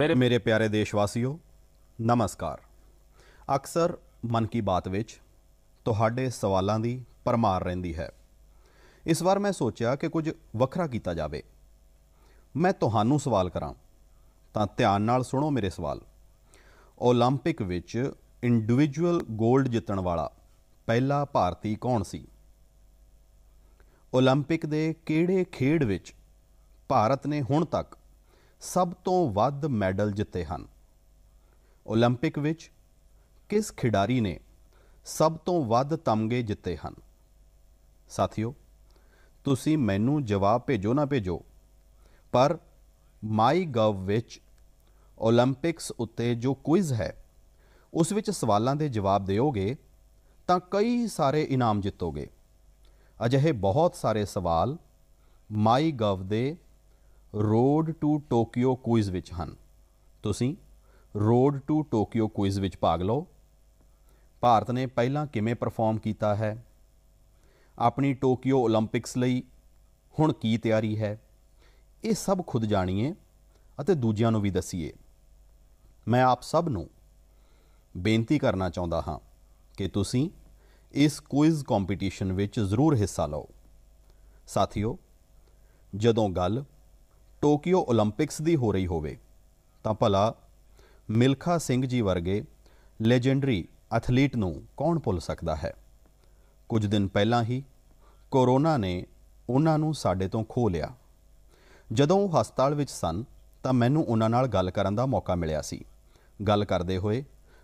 ਮੇਰੇ ਮੇਰੇ ਪਿਆਰੇ ਦੇਸ਼ਵਾਸੀਓ ਨਮਸਕਾਰ ਅਕਸਰ ਮਨ ਕੀ ਬਾਤ ਵਿੱਚ ਤੁਹਾਡੇ ਸਵਾਲਾਂ ਦੀ ਪਰਮਾਰ ਰਹਿੰਦੀ ਹੈ ਇਸ ਵਾਰ ਮੈਂ ਸੋਚਿਆ ਕਿ ਕੁਝ ਵੱਖਰਾ ਕੀਤਾ ਜਾਵੇ ਮੈਂ ਤੁਹਾਨੂੰ ਸਵਾਲ ਕਰਾਂ ਤਾਂ ਧਿਆਨ ਨਾਲ ਸੁਣੋ ਮੇਰੇ ਸਵਾਲ 올림픽 ਵਿੱਚ ਇੰਡੀਵਿਜੂਅਲ 골ਡ ਜਿੱਤਣ ਵਾਲਾ ਪਹਿਲਾ ਭਾਰਤੀ ਕੌਣ ਸੀ 올림픽 ਦੇ ਕਿਹੜੇ ਖੇਡ ਵਿੱਚ ਭਾਰਤ ਨੇ ਹੁਣ ਤੱਕ ਸਭ ਤੋਂ ਵੱਧ ਮੈਡਲ ਜਿੱਤੇ ਹਨ 올림픽 ਵਿੱਚ ਕਿਸ ਖਿਡਾਰੀ ਨੇ ਸਭ ਤੋਂ ਵੱਧ ਤਮਗੇ ਜਿੱਤੇ ਹਨ ਸਾਥੀਓ ਤੁਸੀਂ ਮੈਨੂੰ ਜਵਾਬ ਭੇਜੋ ਨਾ ਭੇਜੋ ਪਰ ਮਾਈ ਗਵ ਵਿੱਚ 올림픽ਸ ਉੱਤੇ ਜੋ ਕੁਇਜ਼ ਹੈ ਉਸ ਵਿੱਚ ਸਵਾਲਾਂ ਦੇ ਜਵਾਬ ਦਿਓਗੇ ਤਾਂ ਕਈ ਸਾਰੇ ਇਨਾਮ ਜਿੱਤੋਗੇ ਅਜਿਹੇ ਬਹੁਤ ਸਾਰੇ ਸਵਾਲ ਮਾਈ ਗਵ ਦੇ ਰੋਡ ਟੂ ਟੋਕੀਓ ਕੁਇਜ਼ ਵਿੱਚ ਹਨ ਤੁਸੀਂ ਰੋਡ ਟੂ ਟੋਕੀਓ ਕੁਇਜ਼ ਵਿੱਚ ਭਾਗ ਲਓ ਭਾਰਤ ਨੇ ਪਹਿਲਾਂ ਕਿਵੇਂ ਪਰਫਾਰਮ ਕੀਤਾ ਹੈ ਆਪਣੀ ਟੋਕੀਓ 올림픽ਸ ਲਈ ਹੁਣ ਕੀ ਤਿਆਰੀ ਹੈ ਇਹ ਸਭ ਖੁਦ ਜਾਣੀਏ ਅਤੇ ਦੂਜਿਆਂ ਨੂੰ ਵੀ ਦਸੀਏ ਮੈਂ ਆਪ ਸਭ ਨੂੰ ਬੇਨਤੀ ਕਰਨਾ ਚਾਹੁੰਦਾ ਹਾਂ ਕਿ ਤੁਸੀਂ ਇਸ ਕੁਇਜ਼ ਕੰਪੀਟੀਸ਼ਨ ਵਿੱਚ ਜ਼ਰੂਰ ਹਿੱਸਾ ਲਓ ਸਾਥੀਓ ਜਦੋਂ ਗੱਲ ਟੋਕੀਓ 올림픽ਸ ਦੀ ਹੋ ਰਹੀ ਹੋਵੇ ਤਾਂ ਭਲਾ ਮਿਲਖਾ ਸਿੰਘ ਜੀ ਵਰਗੇ ਲੈਜੈਂਡਰੀ ਐਥਲੀਟ ਨੂੰ ਕੌਣ ਭੁੱਲ ਸਕਦਾ ਹੈ ਕੁਝ ਦਿਨ ਪਹਿਲਾਂ ਹੀ ਕੋਰੋਨਾ ਨੇ ਉਹਨਾਂ ਨੂੰ ਸਾਡੇ ਤੋਂ ਖੋ ਲਿਆ ਜਦੋਂ ਉਹ ਹਸਪਤਾਲ ਵਿੱਚ ਸਨ ਤਾਂ ਮੈਨੂੰ ਉਹਨਾਂ ਨਾਲ ਗੱਲ ਕਰਨ ਦਾ ਮੌਕਾ ਮਿਲਿਆ ਸੀ ਗੱਲ ਕਰਦੇ ਹੋਏ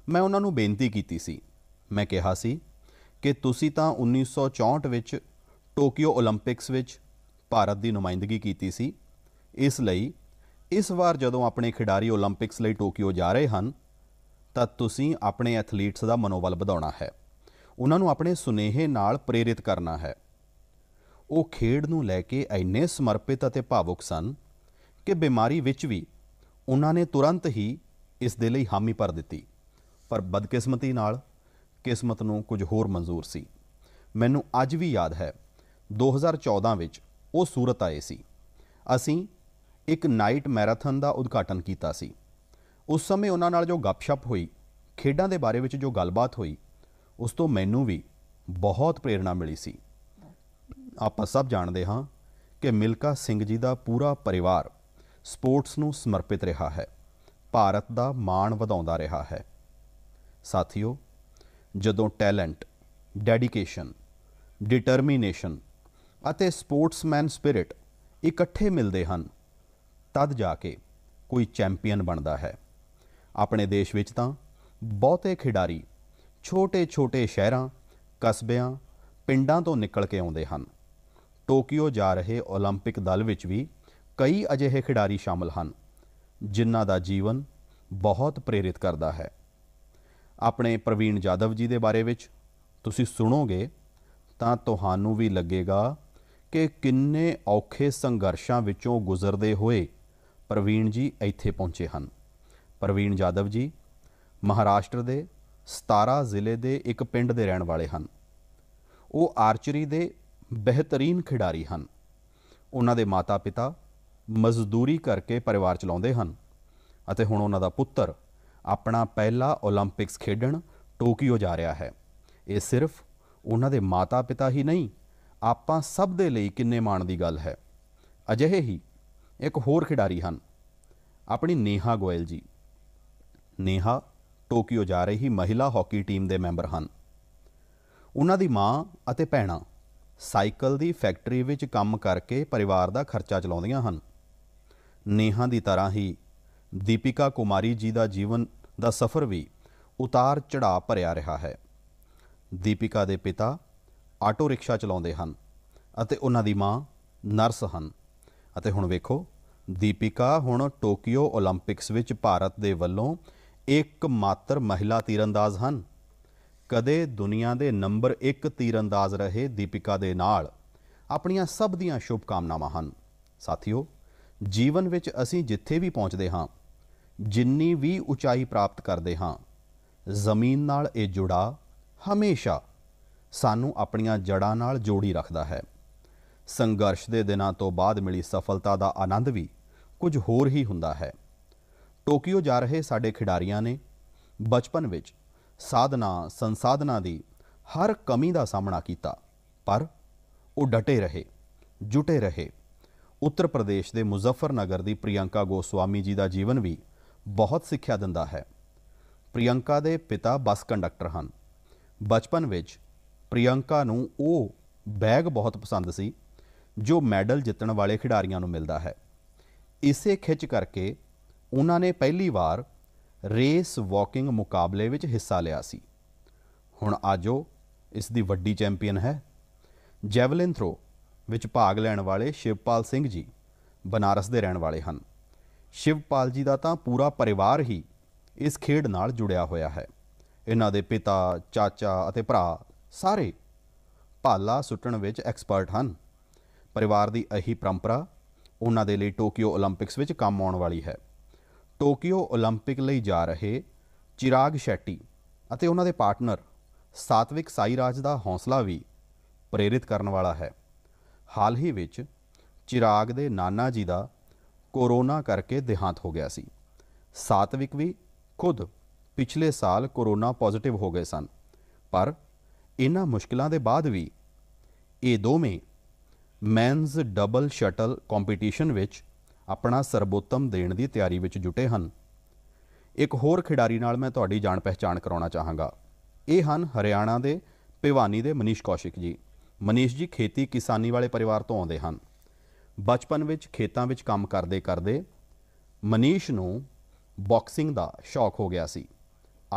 ਮੈਂ ਉਹਨਾਂ ਨੂੰ ਬੇਨਤੀ ਕੀਤੀ ਸੀ ਮੈਂ ਕਿਹਾ ਸੀ ਕਿ ਤੁਸੀਂ ਤਾਂ 1964 ਵਿੱਚ ਟੋਕੀਓ 올림픽ਸ ਵਿੱਚ ਭਾਰਤ ਦੀ ਨੁਮਾਇੰਦਗੀ ਕੀਤੀ ਸੀ ਇਸ ਲਈ ਇਸ ਵਾਰ ਜਦੋਂ ਆਪਣੇ ਖਿਡਾਰੀ 올림픽ਸ ਲਈ ਟੋਕੀਓ ਜਾ ਰਹੇ ਹਨ ਤਾਂ ਤੁਸੀਂ ਆਪਣੇ ਐਥਲੀਟਸ ਦਾ ਮਨੋਬਲ ਵਧਾਉਣਾ ਹੈ ਉਹਨਾਂ ਨੂੰ ਆਪਣੇ ਸੁਨੇਹੇ ਨਾਲ ਪ੍ਰੇਰਿਤ ਕਰਨਾ ਹੈ ਉਹ ਖੇਡ ਨੂੰ ਲੈ ਕੇ ਐਨੇ ਸਮਰਪਿਤ ਅਤੇ ਭਾਵੁਕ ਸਨ ਕਿ ਬਿਮਾਰੀ ਵਿੱਚ ਵੀ ਉਹਨਾਂ ਨੇ ਤੁਰੰਤ ਹੀ ਇਸ ਦੇ ਲਈ ਹਾਮੀ ਭਰ ਦਿੱਤੀ ਪਰ ਬਦਕਿਸਮਤੀ ਨਾਲ ਕਿਸਮਤ ਨੂੰ ਕੁਝ ਹੋਰ ਮਨਜ਼ੂਰ ਸੀ ਮੈਨੂੰ ਅੱਜ ਵੀ ਯਾਦ ਹੈ 2014 ਵਿੱਚ ਉਹ ਸੂਰਤ ਆਏ ਸੀ ਅਸੀਂ ਇੱਕ ਨਾਈਟ ਮੈਰਾਥਨ ਦਾ ਉਦਘਾਟਨ ਕੀਤਾ ਸੀ ਉਸ ਸਮੇਂ ਉਹਨਾਂ ਨਾਲ ਜੋ ਗੱਪਸ਼ਪ ਹੋਈ ਖੇਡਾਂ ਦੇ ਬਾਰੇ ਵਿੱਚ ਜੋ ਗੱਲਬਾਤ ਹੋਈ ਉਸ ਤੋਂ ਮੈਨੂੰ ਵੀ ਬਹੁਤ ਪ੍ਰੇਰਣਾ ਮਿਲੀ ਸੀ ਆਪਾਂ ਸਭ ਜਾਣਦੇ ਹਾਂ ਕਿ ਮਿਲਕਾ ਸਿੰਘ ਜੀ ਦਾ ਪੂਰਾ ਪਰਿਵਾਰ ਸਪੋਰਟਸ ਨੂੰ ਸਮਰਪਿਤ ਰਿਹਾ ਹੈ ਭਾਰਤ ਦਾ ਮਾਣ ਵਧਾਉਂਦਾ ਰਿਹਾ ਹੈ ਸਾਥੀਓ ਜਦੋਂ ਟੈਲੈਂਟ ਡੈਡੀਕੇਸ਼ਨ ਡਿਟਰਮੀਨੇਸ਼ਨ ਅਤੇ ਸਪੋਰਟਸਮੈਨ ਸਪਿਰਿਟ ਇਕੱਠੇ ਮਿਲਦੇ ਹਨ ਤਦ ਜਾ ਕੇ ਕੋਈ ਚੈਂਪੀਅਨ ਬਣਦਾ ਹੈ ਆਪਣੇ ਦੇਸ਼ ਵਿੱਚ ਤਾਂ ਬਹੁਤੇ ਖਿਡਾਰੀ ਛੋਟੇ-ਛੋਟੇ ਸ਼ਹਿਰਾਂ ਕਸਬਿਆਂ ਪਿੰਡਾਂ ਤੋਂ ਨਿਕਲ ਕੇ ਆਉਂਦੇ ਹਨ ਟੋਕੀਓ ਜਾ ਰਹੇ 올림픽 ਦਲ ਵਿੱਚ ਵੀ ਕਈ ਅਜਿਹੇ ਖਿਡਾਰੀ ਸ਼ਾਮਲ ਹਨ ਜਿਨ੍ਹਾਂ ਦਾ ਜੀਵਨ ਬਹੁਤ ਪ੍ਰੇਰਿਤ ਕਰਦਾ ਹੈ ਆਪਣੇ ਪ੍ਰਵੀਨ ਜਾਦਵ ਜੀ ਦੇ ਬਾਰੇ ਵਿੱਚ ਤੁਸੀਂ ਸੁਣੋਗੇ ਤਾਂ ਤੁਹਾਨੂੰ ਵੀ ਲੱਗੇਗਾ ਕਿ ਕਿੰਨੇ ਔਖੇ ਸੰਘਰਸ਼ਾਂ ਵਿੱਚੋਂ ਗੁਜ਼ਰਦੇ ਹੋਏ ਪ੍ਰਵੀਨ ਜੀ ਇੱਥੇ ਪਹੁੰਚੇ ਹਨ ਪ੍ਰਵੀਨ ਜਾਦਵ ਜੀ ਮਹਾਰਾਸ਼ਟਰ ਦੇ 17 ਜ਼ਿਲ੍ਹੇ ਦੇ ਇੱਕ ਪਿੰਡ ਦੇ ਰਹਿਣ ਵਾਲੇ ਹਨ ਉਹ ਆਰਚਰੀ ਦੇ ਬਿਹਤਰੀਨ ਖਿਡਾਰੀ ਹਨ ਉਹਨਾਂ ਦੇ ਮਾਤਾ-ਪਿਤਾ ਮਜ਼ਦੂਰੀ ਕਰਕੇ ਪਰਿਵਾਰ ਚਲਾਉਂਦੇ ਹਨ ਅਤੇ ਹੁਣ ਉਹਨਾਂ ਦਾ ਪੁੱਤਰ ਆਪਣਾ ਪਹਿਲਾ 올림픽ਸ ਖੇਡਣ ਟੋਕੀਓ ਜਾ ਰਿਹਾ ਹੈ ਇਹ ਸਿਰਫ ਉਹਨਾਂ ਦੇ ਮਾਤਾ-ਪਿਤਾ ਹੀ ਨਹੀਂ ਆਪਾਂ ਸਭ ਦੇ ਲਈ ਕਿੰਨੇ ਮਾਣ ਦੀ ਗੱਲ ਹੈ ਅਜਿਹੇ ਹੀ ਇੱਕ ਹੋਰ ਖਿਡਾਰੀ ਹਨ ਆਪਣੀ ਨੇਹਾ ਗੋਇਲ ਜੀ ਨੇਹਾ ਟੋਕੀਓ ਜਾ ਰਹੀ ਮਹਿਲਾ ਹਾਕੀ ਟੀਮ ਦੇ ਮੈਂਬਰ ਹਨ ਉਹਨਾਂ ਦੀ ਮਾਂ ਅਤੇ ਭੈਣਾ ਸਾਈਕਲ ਦੀ ਫੈਕਟਰੀ ਵਿੱਚ ਕੰਮ ਕਰਕੇ ਪਰਿਵਾਰ ਦਾ ਖਰਚਾ ਚਲਾਉਂਦੀਆਂ ਹਨ ਨੇਹਾ ਦੀ ਤਰ੍ਹਾਂ ਹੀ ਦੀਪਿਕਾ ਕੁਮਾਰੀ ਜੀ ਦਾ ਜੀਵਨ ਦਾ ਸਫ਼ਰ ਵੀ ਉਤਾਰ ਚੜਾਅ ਭਰਿਆ ਰਿਹਾ ਹੈ ਦੀਪਿਕਾ ਦੇ ਪਿਤਾ ਆਟੋ ਰਿਕਸ਼ਾ ਚਲਾਉਂਦੇ ਹਨ ਅਤੇ ਉਹਨਾਂ ਦੀ ਮਾਂ ਨਰਸ ਹਨ ਅਤੇ ਹੁਣ ਵੇਖੋ ਦੀਪਿਕਾ ਹੁਣ ਟੋਕੀਓ 올림픽ਸ ਵਿੱਚ ਭਾਰਤ ਦੇ ਵੱਲੋਂ ਮਾਤਰ ਮਹਿਲਾ ਤੀਰੰਦਾਜ਼ ਹਨ ਕਦੇ ਦੁਨੀਆ ਦੇ ਨੰਬਰ 1 ਤੀਰੰਦਾਜ਼ ਰਹੇ ਦੀਪਿਕਾ ਦੇ ਨਾਲ ਆਪਣੀਆਂ ਸਭ ਦੀਆਂ ਸ਼ੁਭ ਕਾਮਨਾਵਾਂ ਹਨ ਸਾਥੀਓ ਜੀਵਨ ਵਿੱਚ ਅਸੀਂ ਜਿੱਥੇ ਵੀ ਪਹੁੰਚਦੇ ਹਾਂ ਜਿੰਨੀ ਵੀ ਉਚਾਈ ਪ੍ਰਾਪਤ ਕਰਦੇ ਹਾਂ ਜ਼ਮੀਨ ਨਾਲ ਇਹ ਜੁੜਾ ਹਮੇਸ਼ਾ ਸਾਨੂੰ ਆਪਣੀਆਂ ਜੜਾਂ ਨਾਲ ਜੋੜੀ ਰੱਖਦਾ ਹੈ ਸੰਘਰਸ਼ ਦੇ ਦਿਨਾਂ ਤੋਂ ਬਾਅਦ ਮਿਲੀ ਸਫਲਤਾ ਦਾ ਆਨੰਦ ਵੀ ਕੁਝ ਹੋਰ ਹੀ ਹੁੰਦਾ ਹੈ ਟੋਕੀਓ ਜਾ ਰਹੇ ਸਾਡੇ ਖਿਡਾਰੀਆਂ ਨੇ ਬਚਪਨ ਵਿੱਚ ਸਾਧਨਾ ਸੰਸਾਧਨਾ ਦੀ ਹਰ ਕਮੀ ਦਾ ਸਾਹਮਣਾ ਕੀਤਾ ਪਰ ਉਹ ਡਟੇ ਰਹੇ ਜੁਟੇ ਰਹੇ ਉੱਤਰ ਪ੍ਰਦੇਸ਼ ਦੇ ਮੁਜ਼ੱਫਰਨਗਰ ਦੀ ਪ੍ਰਿਯੰਕਾ ਗੋਸਵਾਮੀ ਜੀ ਦਾ ਜੀਵਨ ਵੀ ਬਹੁਤ ਸਿੱਖਿਆ ਦਿੰਦਾ ਹੈ ਪ੍ਰਿਯੰਕਾ ਦੇ ਪਿਤਾ ਬੱਸ ਕੰਡਕਟਰ ਹਨ ਬਚਪਨ ਵਿੱਚ ਪ੍ਰਿਯੰਕਾ ਨੂੰ ਉਹ ਬੈਗ ਬਹੁਤ ਪਸੰਦ ਸੀ ਜੋ ਮੈਡਲ ਜਿੱਤਣ ਵਾਲੇ ਖਿਡਾਰੀਆਂ ਨੂੰ ਮਿਲਦਾ ਹੈ ਇਸੇ ਖਿੱਚ ਕਰਕੇ ਉਹਨਾਂ ਨੇ ਪਹਿਲੀ ਵਾਰ ਰੇਸ ਵਾਕਿੰਗ ਮੁਕਾਬਲੇ ਵਿੱਚ ਹਿੱਸਾ ਲਿਆ ਸੀ ਹੁਣ ਆਜੋ ਇਸ ਦੀ ਵੱਡੀ ਚੈਂਪੀਅਨ ਹੈ ਜੈਵਲਿਨ ਥਰੋ ਵਿੱਚ ਭਾਗ ਲੈਣ ਵਾਲੇ ਸ਼ਿਵਪਾਲ ਸਿੰਘ ਜੀ ਬਨਾਰਸ ਦੇ ਰਹਿਣ ਵਾਲੇ ਹਨ ਸ਼ਿਵਪਾਲ ਜੀ ਦਾ ਤਾਂ ਪੂਰਾ ਪਰਿਵਾਰ ਹੀ ਇਸ ਖੇਡ ਨਾਲ ਜੁੜਿਆ ਹੋਇਆ ਹੈ ਇਹਨਾਂ ਦੇ ਪਿਤਾ ਚਾਚਾ ਅਤੇ ਭਰਾ ਸਾਰੇ ਭਾਲਾ ਸੁੱਟਣ ਵਿੱਚ ਐਕਸਪਰਟ ਹਨ ਪਰਿਵਾਰ ਦੀ ਇਹੀ ਪਰੰਪਰਾ ਉਹਨਾਂ ਦੇ ਲਈ ਟੋਕੀਓ 올림픽ਸ ਵਿੱਚ ਕੰਮ ਆਉਣ ਵਾਲੀ ਹੈ ਟੋਕੀਓ 올림픽 ਲਈ ਜਾ ਰਹੇ ਚਿਰਾਗ ਸ਼ੈਟੀ ਅਤੇ ਉਹਨਾਂ ਦੇ ਪਾਰਟਨਰ ਸਾਤਵਿਕ ਸਾਈਰਾਜ ਦਾ ਹੌਸਲਾ ਵੀ ਪ੍ਰੇਰਿਤ ਕਰਨ ਵਾਲਾ ਹੈ ਹਾਲ ਹੀ ਵਿੱਚ ਚਿਰਾਗ ਦੇ ਨਾਨਾ ਜੀ ਦਾ ਕੋਰੋਨਾ ਕਰਕੇ ਦੇਹਾਂਤ ਹੋ ਗਿਆ ਸੀ ਸਾਤਵਿਕ ਵੀ ਖੁਦ ਪਿਛਲੇ ਸਾਲ ਕੋਰੋਨਾ ਪੋਜ਼ਿਟਿਵ ਹੋ ਗਏ ਸਨ ਪਰ ਇਹਨਾਂ ਮੁਸ਼ਕਲਾਂ ਦੇ ਬਾਅਦ ਵੀ ਇਹ ਦੋਵੇਂ ਮੈਨਸ ਡਬਲ ਸ਼ਟਲ ਕੰਪੀਟੀਸ਼ਨ ਵਿੱਚ ਆਪਣਾ ਸਰਬੋਤਮ ਦੇਣ ਦੀ ਤਿਆਰੀ ਵਿੱਚ ਜੁਟੇ ਹਨ ਇੱਕ ਹੋਰ ਖਿਡਾਰੀ ਨਾਲ ਮੈਂ ਤੁਹਾਡੀ ਜਾਣ ਪਹਿਚਾਣ ਕਰਾਉਣਾ ਚਾਹਾਂਗਾ ਇਹ ਹਨ ਹਰਿਆਣਾ ਦੇ ਪਿਵਾਨੀ ਦੇ ਮਨੀਸ਼ ਕੌਸ਼ਿਕ ਜੀ ਮਨੀਸ਼ ਜੀ ਖੇਤੀ ਕਿਸਾਨੀ ਵਾਲੇ ਪਰਿਵਾਰ ਤੋਂ ਆਉਂਦੇ ਹਨ ਬਚਪਨ ਵਿੱਚ ਖੇਤਾਂ ਵਿੱਚ ਕੰਮ ਕਰਦੇ ਕਰਦੇ ਮਨੀਸ਼ ਨੂੰ ਬਾਕਸਿੰਗ ਦਾ ਸ਼ੌਕ ਹੋ ਗਿਆ ਸੀ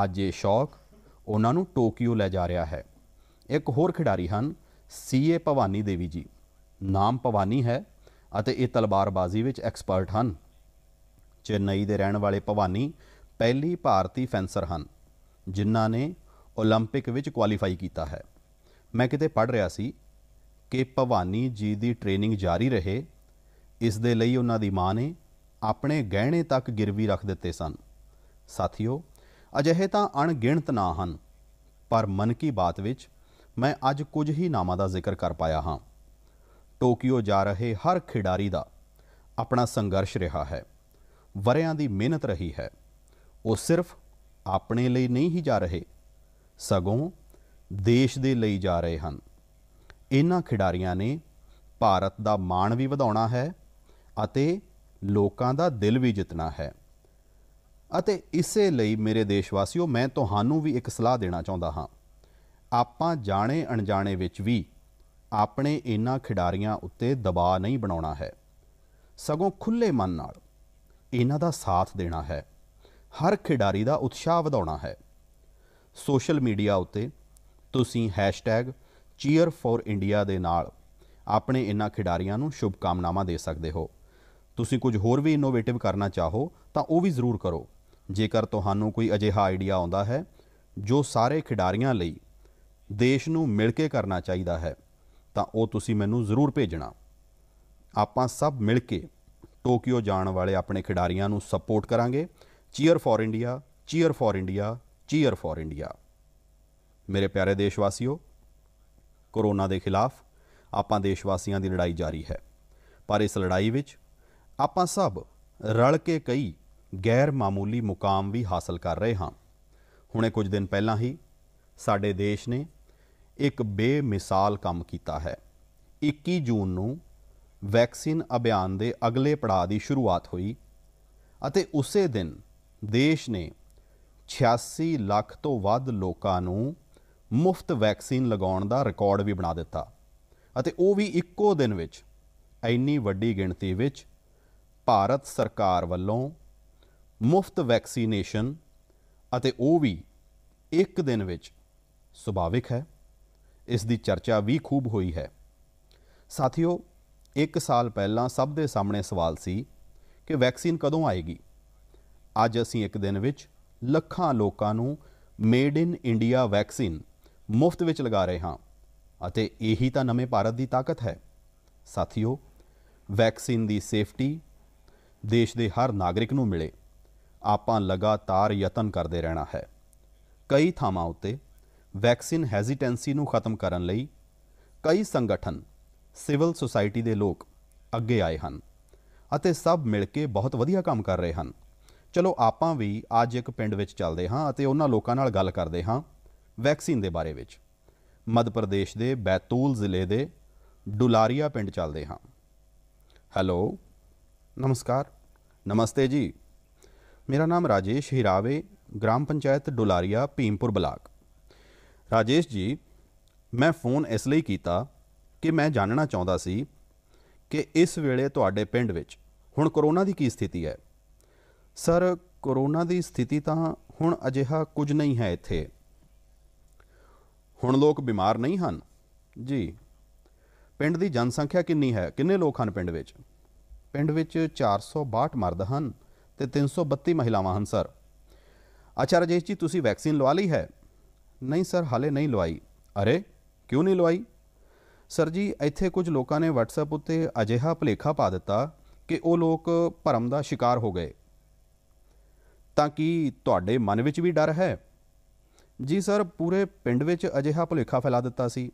ਅੱਜ ਇਹ ਸ਼ੌਕ ਉਹਨਾਂ ਨੂੰ ਟੋਕੀਓ ਲੈ ਜਾ ਰਿਹਾ ਹੈ ਇੱਕ ਹੋਰ ਖਿਡਾਰੀ ਹਨ ਸੀਏ ਭਵਾਨੀ ਦੇਵੀ ਜੀ ਨਾਮ ਭਵਾਨੀ ਹੈ ਅਤੇ ਇਹ ਤਲਵਾਰਬਾਜ਼ੀ ਵਿੱਚ ਐਕਸਪਰਟ ਹਨ ਚੇਨਈ ਦੇ ਰਹਿਣ ਵਾਲੇ ਭਵਾਨੀ ਪਹਿਲੀ ਭਾਰਤੀ ਫੈਂਸਰ ਹਨ ਜਿਨ੍ਹਾਂ ਨੇ 올림픽 ਵਿੱਚ ਕੁਆਲੀਫਾਈ ਕੀਤਾ ਹੈ ਮੈਂ ਕਿਤੇ ਪੜ ਰਿਹਾ ਸੀ ਕਿ ਭਵਾਨੀ ਜੀ ਦੀ ਟ੍ਰੇਨਿੰਗ ਜਾਰੀ ਰਹੇ ਇਸ ਦੇ ਲਈ ਉਹਨਾਂ ਦੀ ਮਾਂ ਨੇ ਆਪਣੇ ਗਹਿਣੇ ਤੱਕ ਗਿਰਵੀ ਰੱਖ ਦਿੱਤੇ ਸਨ ਸਾਥੀਓ ਅਜਿਹੇ ਤਾਂ ਅਣਗਿਣਤ ਨਾਂ ਹਨ ਪਰ ਮਨ ਕੀ ਬਾਤ ਵਿੱਚ ਮੈਂ ਅੱਜ ਕੁਝ ਹੀ ਨਾਮਾਂ ਦਾ ਜ਼ਿਕਰ ਕਰ ਪਾਇਆ ਹਾਂ ਟੋਕੀਓ ਜਾ ਰਹੇ ਹਰ ਖਿਡਾਰੀ ਦਾ ਆਪਣਾ ਸੰਘਰਸ਼ ਰਿਹਾ ਹੈ ਵਰਿਆਂ ਦੀ ਮਿਹਨਤ ਰਹੀ ਹੈ ਉਹ ਸਿਰਫ ਆਪਣੇ ਲਈ ਨਹੀਂ ਹੀ ਜਾ ਰਹੇ ਸਗੋਂ ਦੇਸ਼ ਦੇ ਲਈ ਜਾ ਰਹੇ ਹਨ ਇਹਨਾਂ ਖਿਡਾਰੀਆਂ ਨੇ ਭਾਰਤ ਦਾ ਮਾਣ ਵੀ ਵਧਾਉਣਾ ਹੈ ਅਤੇ ਲੋਕਾਂ ਦਾ ਦਿਲ ਵੀ ਜਿੱਤਣਾ ਹੈ ਅਤੇ ਇਸੇ ਲਈ ਮੇਰੇ ਦੇਸ਼ ਵਾਸੀਓ ਮੈਂ ਤੁਹਾਨੂੰ ਵੀ ਇੱਕ ਸਲਾਹ ਦੇਣਾ ਚਾਹੁੰਦਾ ਹਾਂ ਆਪਾਂ ਜਾਣੇ ਅਣਜਾਣੇ ਵਿੱਚ ਵੀ ਆਪਣੇ ਇਨ੍ਹਾਂ ਖਿਡਾਰੀਆਂ ਉੱਤੇ ਦਬਾਅ ਨਹੀਂ ਬਣਾਉਣਾ ਹੈ ਸਗੋਂ ਖੁੱਲੇ ਮਨ ਨਾਲ ਇਹਨਾਂ ਦਾ ਸਾਥ ਦੇਣਾ ਹੈ ਹਰ ਖਿਡਾਰੀ ਦਾ ਉਤਸ਼ਾਹ ਵਧਾਉਣਾ ਹੈ ਸੋਸ਼ਲ ਮੀਡੀਆ ਉੱਤੇ ਤੁਸੀਂ ਇੰਡੀਆ ਦੇ ਨਾਲ ਆਪਣੇ ਇਨ੍ਹਾਂ ਖਿਡਾਰੀਆਂ ਨੂੰ ਸ਼ੁਭ ਕਾਮਨਾਵਾਂ ਦੇ ਸਕਦੇ ਹੋ ਤੁਸੀਂ ਕੁਝ ਹੋਰ ਵੀ ਇਨੋਵੇਟਿਵ ਕਰਨਾ ਚਾਹੋ ਤਾਂ ਉਹ ਵੀ ਜ਼ਰੂਰ ਕਰੋ ਜੇਕਰ ਤੁਹਾਨੂੰ ਕੋਈ ਅਜਿਹਾ ਆਈਡੀਆ ਆਉਂਦਾ ਹੈ ਜੋ ਸਾਰੇ ਖਿਡਾਰੀਆਂ ਲਈ ਦੇਸ਼ ਨੂੰ ਮਿਲ ਕੇ ਕਰਨਾ ਚਾਹੀਦਾ ਹੈ ਤਾਂ ਉਹ ਤੁਸੀਂ ਮੈਨੂੰ ਜ਼ਰੂਰ ਭੇਜਣਾ ਆਪਾਂ ਸਭ ਮਿਲ ਕੇ ਟੋਕੀਓ ਜਾਣ ਵਾਲੇ ਆਪਣੇ ਖਿਡਾਰੀਆਂ ਨੂੰ ਸਪੋਰਟ ਕਰਾਂਗੇ cheer for India cheer for India cheer for India ਮੇਰੇ ਪਿਆਰੇ ਦੇਸ਼ਵਾਸੀਓ ਕੋਰੋਨਾ ਦੇ ਖਿਲਾਫ ਆਪਾਂ ਦੇਸ਼ਵਾਸੀਆਂ ਦੀ ਲੜਾਈ ਜਾਰੀ ਹੈ ਪਰ ਇਸ ਲੜਾਈ ਵਿੱਚ ਆਪਾਂ ਸਭ ਰਲ ਕੇ ਕਈ ਗੈਰ ਮਾਮੂਲੀ ਮੁਕਾਮ ਵੀ ਹਾਸਲ ਕਰ ਰਹੇ ਹਾਂ ਹੁਣੇ ਕੁਝ ਦਿਨ ਪਹਿਲਾਂ ਹੀ ਸਾਡੇ ਦੇਸ਼ ਨੇ ਇੱਕ ਬੇਮਿਸਾਲ ਕੰਮ ਕੀਤਾ ਹੈ 21 ਜੂਨ ਨੂੰ ਵੈਕਸੀਨ ਅਭਿਆਨ ਦੇ ਅਗਲੇ ਪੜਾਅ ਦੀ ਸ਼ੁਰੂਆਤ ਹੋਈ ਅਤੇ ਉਸੇ ਦਿਨ ਦੇਸ਼ ਨੇ 86 ਲੱਖ ਤੋਂ ਵੱਧ ਲੋਕਾਂ ਨੂੰ ਮੁਫਤ ਵੈਕਸੀਨ ਲਗਾਉਣ ਦਾ ਰਿਕਾਰਡ ਵੀ ਬਣਾ ਦਿੱਤਾ ਅਤੇ ਉਹ ਵੀ ਇੱਕੋ ਦਿਨ ਵਿੱਚ ਇੰਨੀ ਵੱਡੀ ਗਿਣਤੀ ਵਿੱਚ ਭਾਰਤ ਸਰਕਾਰ ਵੱਲੋਂ ਮੁਫਤ ਵੈਕਸੀਨੇਸ਼ਨ ਅਤੇ ਉਹ ਵੀ ਇੱਕ ਦਿਨ ਵਿੱਚ ਸੁਭਾਵਿਕ ਹੈ ਇਸ ਦੀ ਚਰਚਾ ਵੀ ਖੂਬ ਹੋਈ ਹੈ ਸਾਥੀਓ 1 ਸਾਲ ਪਹਿਲਾਂ ਸਭ ਦੇ ਸਾਹਮਣੇ ਸਵਾਲ ਸੀ ਕਿ ਵੈਕਸੀਨ ਕਦੋਂ ਆਏਗੀ ਅੱਜ ਅਸੀਂ ਇੱਕ ਦਿਨ ਵਿੱਚ ਲੱਖਾਂ ਲੋਕਾਂ ਨੂੰ ਮੇਡ ਇਨ ਇੰਡੀਆ ਵੈਕਸੀਨ ਮੁਫਤ ਵਿੱਚ ਲਗਾ ਰਹੇ ਹਾਂ ਅਤੇ ਇਹੀ ਤਾਂ ਨਵੇਂ ਭਾਰਤ ਦੀ ਤਾਕਤ ਹੈ ਸਾਥੀਓ ਵੈਕਸੀਨ ਦੀ ਸੇਫਟੀ ਦੇਸ਼ ਦੇ ਹਰ ਨਾਗਰਿਕ ਨੂੰ ਮਿਲੇ ਆਪਾਂ ਲਗਾਤਾਰ ਯਤਨ ਕਰਦੇ ਰਹਿਣਾ ਹੈ ਕਈ ਥਾਵਾਂ ਉੱਤੇ ਵੈਕਸੀਨ ਹੈਜ਼ਿਟੈਂਸੀ ਨੂੰ ਖਤਮ ਕਰਨ ਲਈ ਕਈ ਸੰਗਠਨ ਸਿਵਲ ਸੁਸਾਇਟੀ ਦੇ ਲੋਕ ਅੱਗੇ ਆਏ ਹਨ ਅਤੇ ਸਭ ਮਿਲ ਕੇ ਬਹੁਤ ਵਧੀਆ ਕੰਮ ਕਰ ਰਹੇ ਹਨ ਚਲੋ ਆਪਾਂ ਵੀ ਅੱਜ ਇੱਕ ਪਿੰਡ ਵਿੱਚ ਚੱਲਦੇ ਹਾਂ ਅਤੇ ਉਹਨਾਂ ਲੋਕਾਂ ਨਾਲ ਗੱਲ ਕਰਦੇ ਹਾਂ ਵੈਕਸੀਨ ਦੇ ਬਾਰੇ ਵਿੱਚ ਮੱਧ ਪ੍ਰਦੇਸ਼ ਦੇ ਬੈਤੂਲ ਜ਼ਿਲ੍ਹੇ ਦੇ ਡੁਲਾਰੀਆ ਪਿੰਡ ਚੱਲਦੇ ਹਾਂ ਹੈਲੋ ਨਮਸਕਾਰ ਨਮਸਤੇ ਜੀ ਮੇਰਾ ਨਾਮ ਰਾਜੇਸ਼ ਹਿਰਾਵੇ ਗ੍ਰਾਮ ਪੰਚਾਇਤ ਡੁਲਾਰੀਆ ਭੀਮਪੁਰ ਬਲਾਕ ਰਾਜੇਸ਼ ਜੀ ਮੈਂ ਫੋਨ ਇਸ ਲਈ ਕੀਤਾ ਕਿ ਮੈਂ ਜਾਣਨਾ ਚਾਹੁੰਦਾ ਸੀ ਕਿ ਇਸ ਵੇਲੇ ਤੁਹਾਡੇ ਪਿੰਡ ਵਿੱਚ ਹੁਣ ਕਰੋਨਾ ਦੀ ਕੀ ਸਥਿਤੀ ਹੈ ਸਰ ਕਰੋਨਾ ਦੀ ਸਥਿਤੀ ਤਾਂ ਹੁਣ ਅਜਿਹਾ ਕੁਝ ਨਹੀਂ ਹੈ ਇੱਥੇ ਹੁਣ ਲੋਕ ਬਿਮਾਰ ਨਹੀਂ ਹਨ ਜੀ ਪਿੰਡ ਦੀ ਜਨਸੰਖਿਆ ਕਿੰਨੀ ਹੈ ਕਿੰਨੇ ਲੋਕ ਹਨ ਪਿੰਡ ਵਿੱਚ ਪਿੰਡ ਵਿੱਚ 462 ਮਰਦ ਹਨ ਤੇ 332 ਮਹਿਲਾਵਾਂ ਹਨ ਸਰ ਅਚਾਰਜੇਸ਼ ਜੀ ਤੁਸੀਂ ਵੈਕਸੀਨ ਲਵਾ ਲਈ ਹੈ ਨਹੀਂ ਸਰ ਹਾਲੇ ਨਹੀਂ ਲਵਾਈ ਅਰੇ ਕਿਉਂ ਨਹੀਂ ਲਵਾਈ ਸਰ ਜੀ ਇੱਥੇ ਕੁਝ ਲੋਕਾਂ ਨੇ WhatsApp ਉੱਤੇ ਅਜਿਹਾ ਭਲੇਖਾ ਪਾ ਦਿੱਤਾ ਕਿ ਉਹ ਲੋਕ ਭਰਮ ਦਾ ਸ਼ਿਕਾਰ ਹੋ ਗਏ ਤਾਂ ਕਿ ਤੁਹਾਡੇ ਮਨ ਵਿੱਚ ਵੀ ਡਰ ਹੈ ਜੀ ਸਰ ਪੂਰੇ ਪਿੰਡ ਵਿੱਚ ਅਜਿਹਾ ਭੁਲੇਖਾ ਫੈਲਾ ਦਿੱਤਾ ਸੀ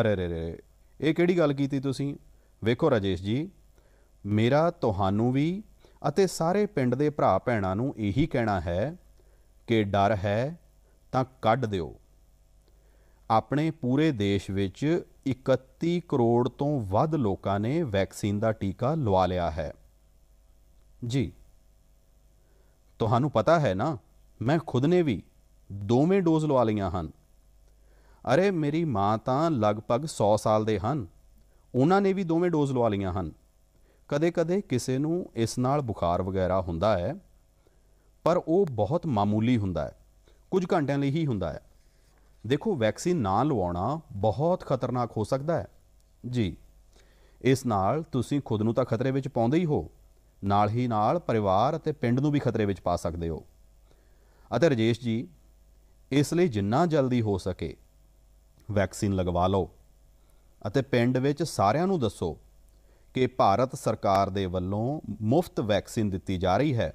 ਅਰੇ ਰੇ ਰੇ ਇਹ ਕਿਹੜੀ ਗੱਲ ਕੀਤੀ ਤੁਸੀਂ ਵੇਖੋ ਰਾਜੇਸ਼ ਜੀ ਮੇਰਾ ਤੁਹਾਨੂੰ ਵੀ ਅਤੇ ਸਾਰੇ ਪਿੰਡ ਦੇ ਭਰਾ ਭੈਣਾਂ ਨੂੰ ਇਹੀ ਕਹਿਣਾ ਹੈ ਕਿ ਡਰ ਹੈ ਤਾਂ ਕੱਢ ਦਿਓ ਆਪਣੇ ਪੂਰੇ ਦੇਸ਼ ਵਿੱਚ 31 ਕਰੋੜ ਤੋਂ ਵੱਧ ਲੋਕਾਂ ਨੇ ਵੈਕਸੀਨ ਦਾ ਟੀਕਾ ਲਵਾ ਲਿਆ ਹੈ ਜੀ ਤੁਹਾਨੂੰ ਪਤਾ ਹੈ ਨਾ ਮੈਂ ਖੁਦ ਨੇ ਵੀ ਦੋਵੇਂ ਡੋਜ਼ ਲਵਾ ਲਈਆਂ ਹਨ ਅਰੇ ਮੇਰੀ ਮਾਂ ਤਾਂ ਲਗਭਗ 100 ਸਾਲ ਦੇ ਹਨ ਉਹਨਾਂ ਨੇ ਵੀ ਦੋਵੇਂ ਡੋਜ਼ ਲਵਾ ਲਈਆਂ ਹਨ ਕਦੇ-ਕਦੇ ਕਿਸੇ ਨੂੰ ਇਸ ਨਾਲ ਬੁਖਾਰ ਵਗੈਰਾ ਹੁੰਦਾ ਹੈ ਪਰ ਉਹ ਬਹੁਤ ਮਾਮੂਲੀ ਹੁੰਦਾ ਹੈ ਕੁਝ ਘੰਟਿਆਂ ਲਈ ਹੀ ਹੁੰਦਾ ਹੈ ਦੇਖੋ ਵੈਕਸੀਨ ਨਾ ਲਵਾਉਣਾ ਬਹੁਤ ਖਤਰਨਾਕ ਹੋ ਸਕਦਾ ਹੈ ਜੀ ਇਸ ਨਾਲ ਤੁਸੀਂ ਖੁਦ ਨੂੰ ਤਾਂ ਖਤਰੇ ਵਿੱਚ ਪਾਉਂਦੇ ਹੀ ਹੋ ਨਾਲ ਹੀ ਨਾਲ ਪਰਿਵਾਰ ਅਤੇ ਪਿੰਡ ਨੂੰ ਵੀ ਖਤਰੇ ਵਿੱਚ ਪਾ ਸਕਦੇ ਹੋ ਅਤੇ ਰਜੇਸ਼ ਜੀ ਇਸ ਲਈ ਜਿੰਨਾ ਜਲਦੀ ਹੋ ਸਕੇ ਵੈਕਸੀਨ ਲਗਵਾ ਲਓ ਅਤੇ ਪਿੰਡ ਵਿੱਚ ਸਾਰਿਆਂ ਨੂੰ ਦੱਸੋ ਕਿ ਭਾਰਤ ਸਰਕਾਰ ਦੇ ਵੱਲੋਂ ਮੁਫਤ ਵੈਕਸੀਨ ਦਿੱਤੀ ਜਾ ਰਹੀ ਹੈ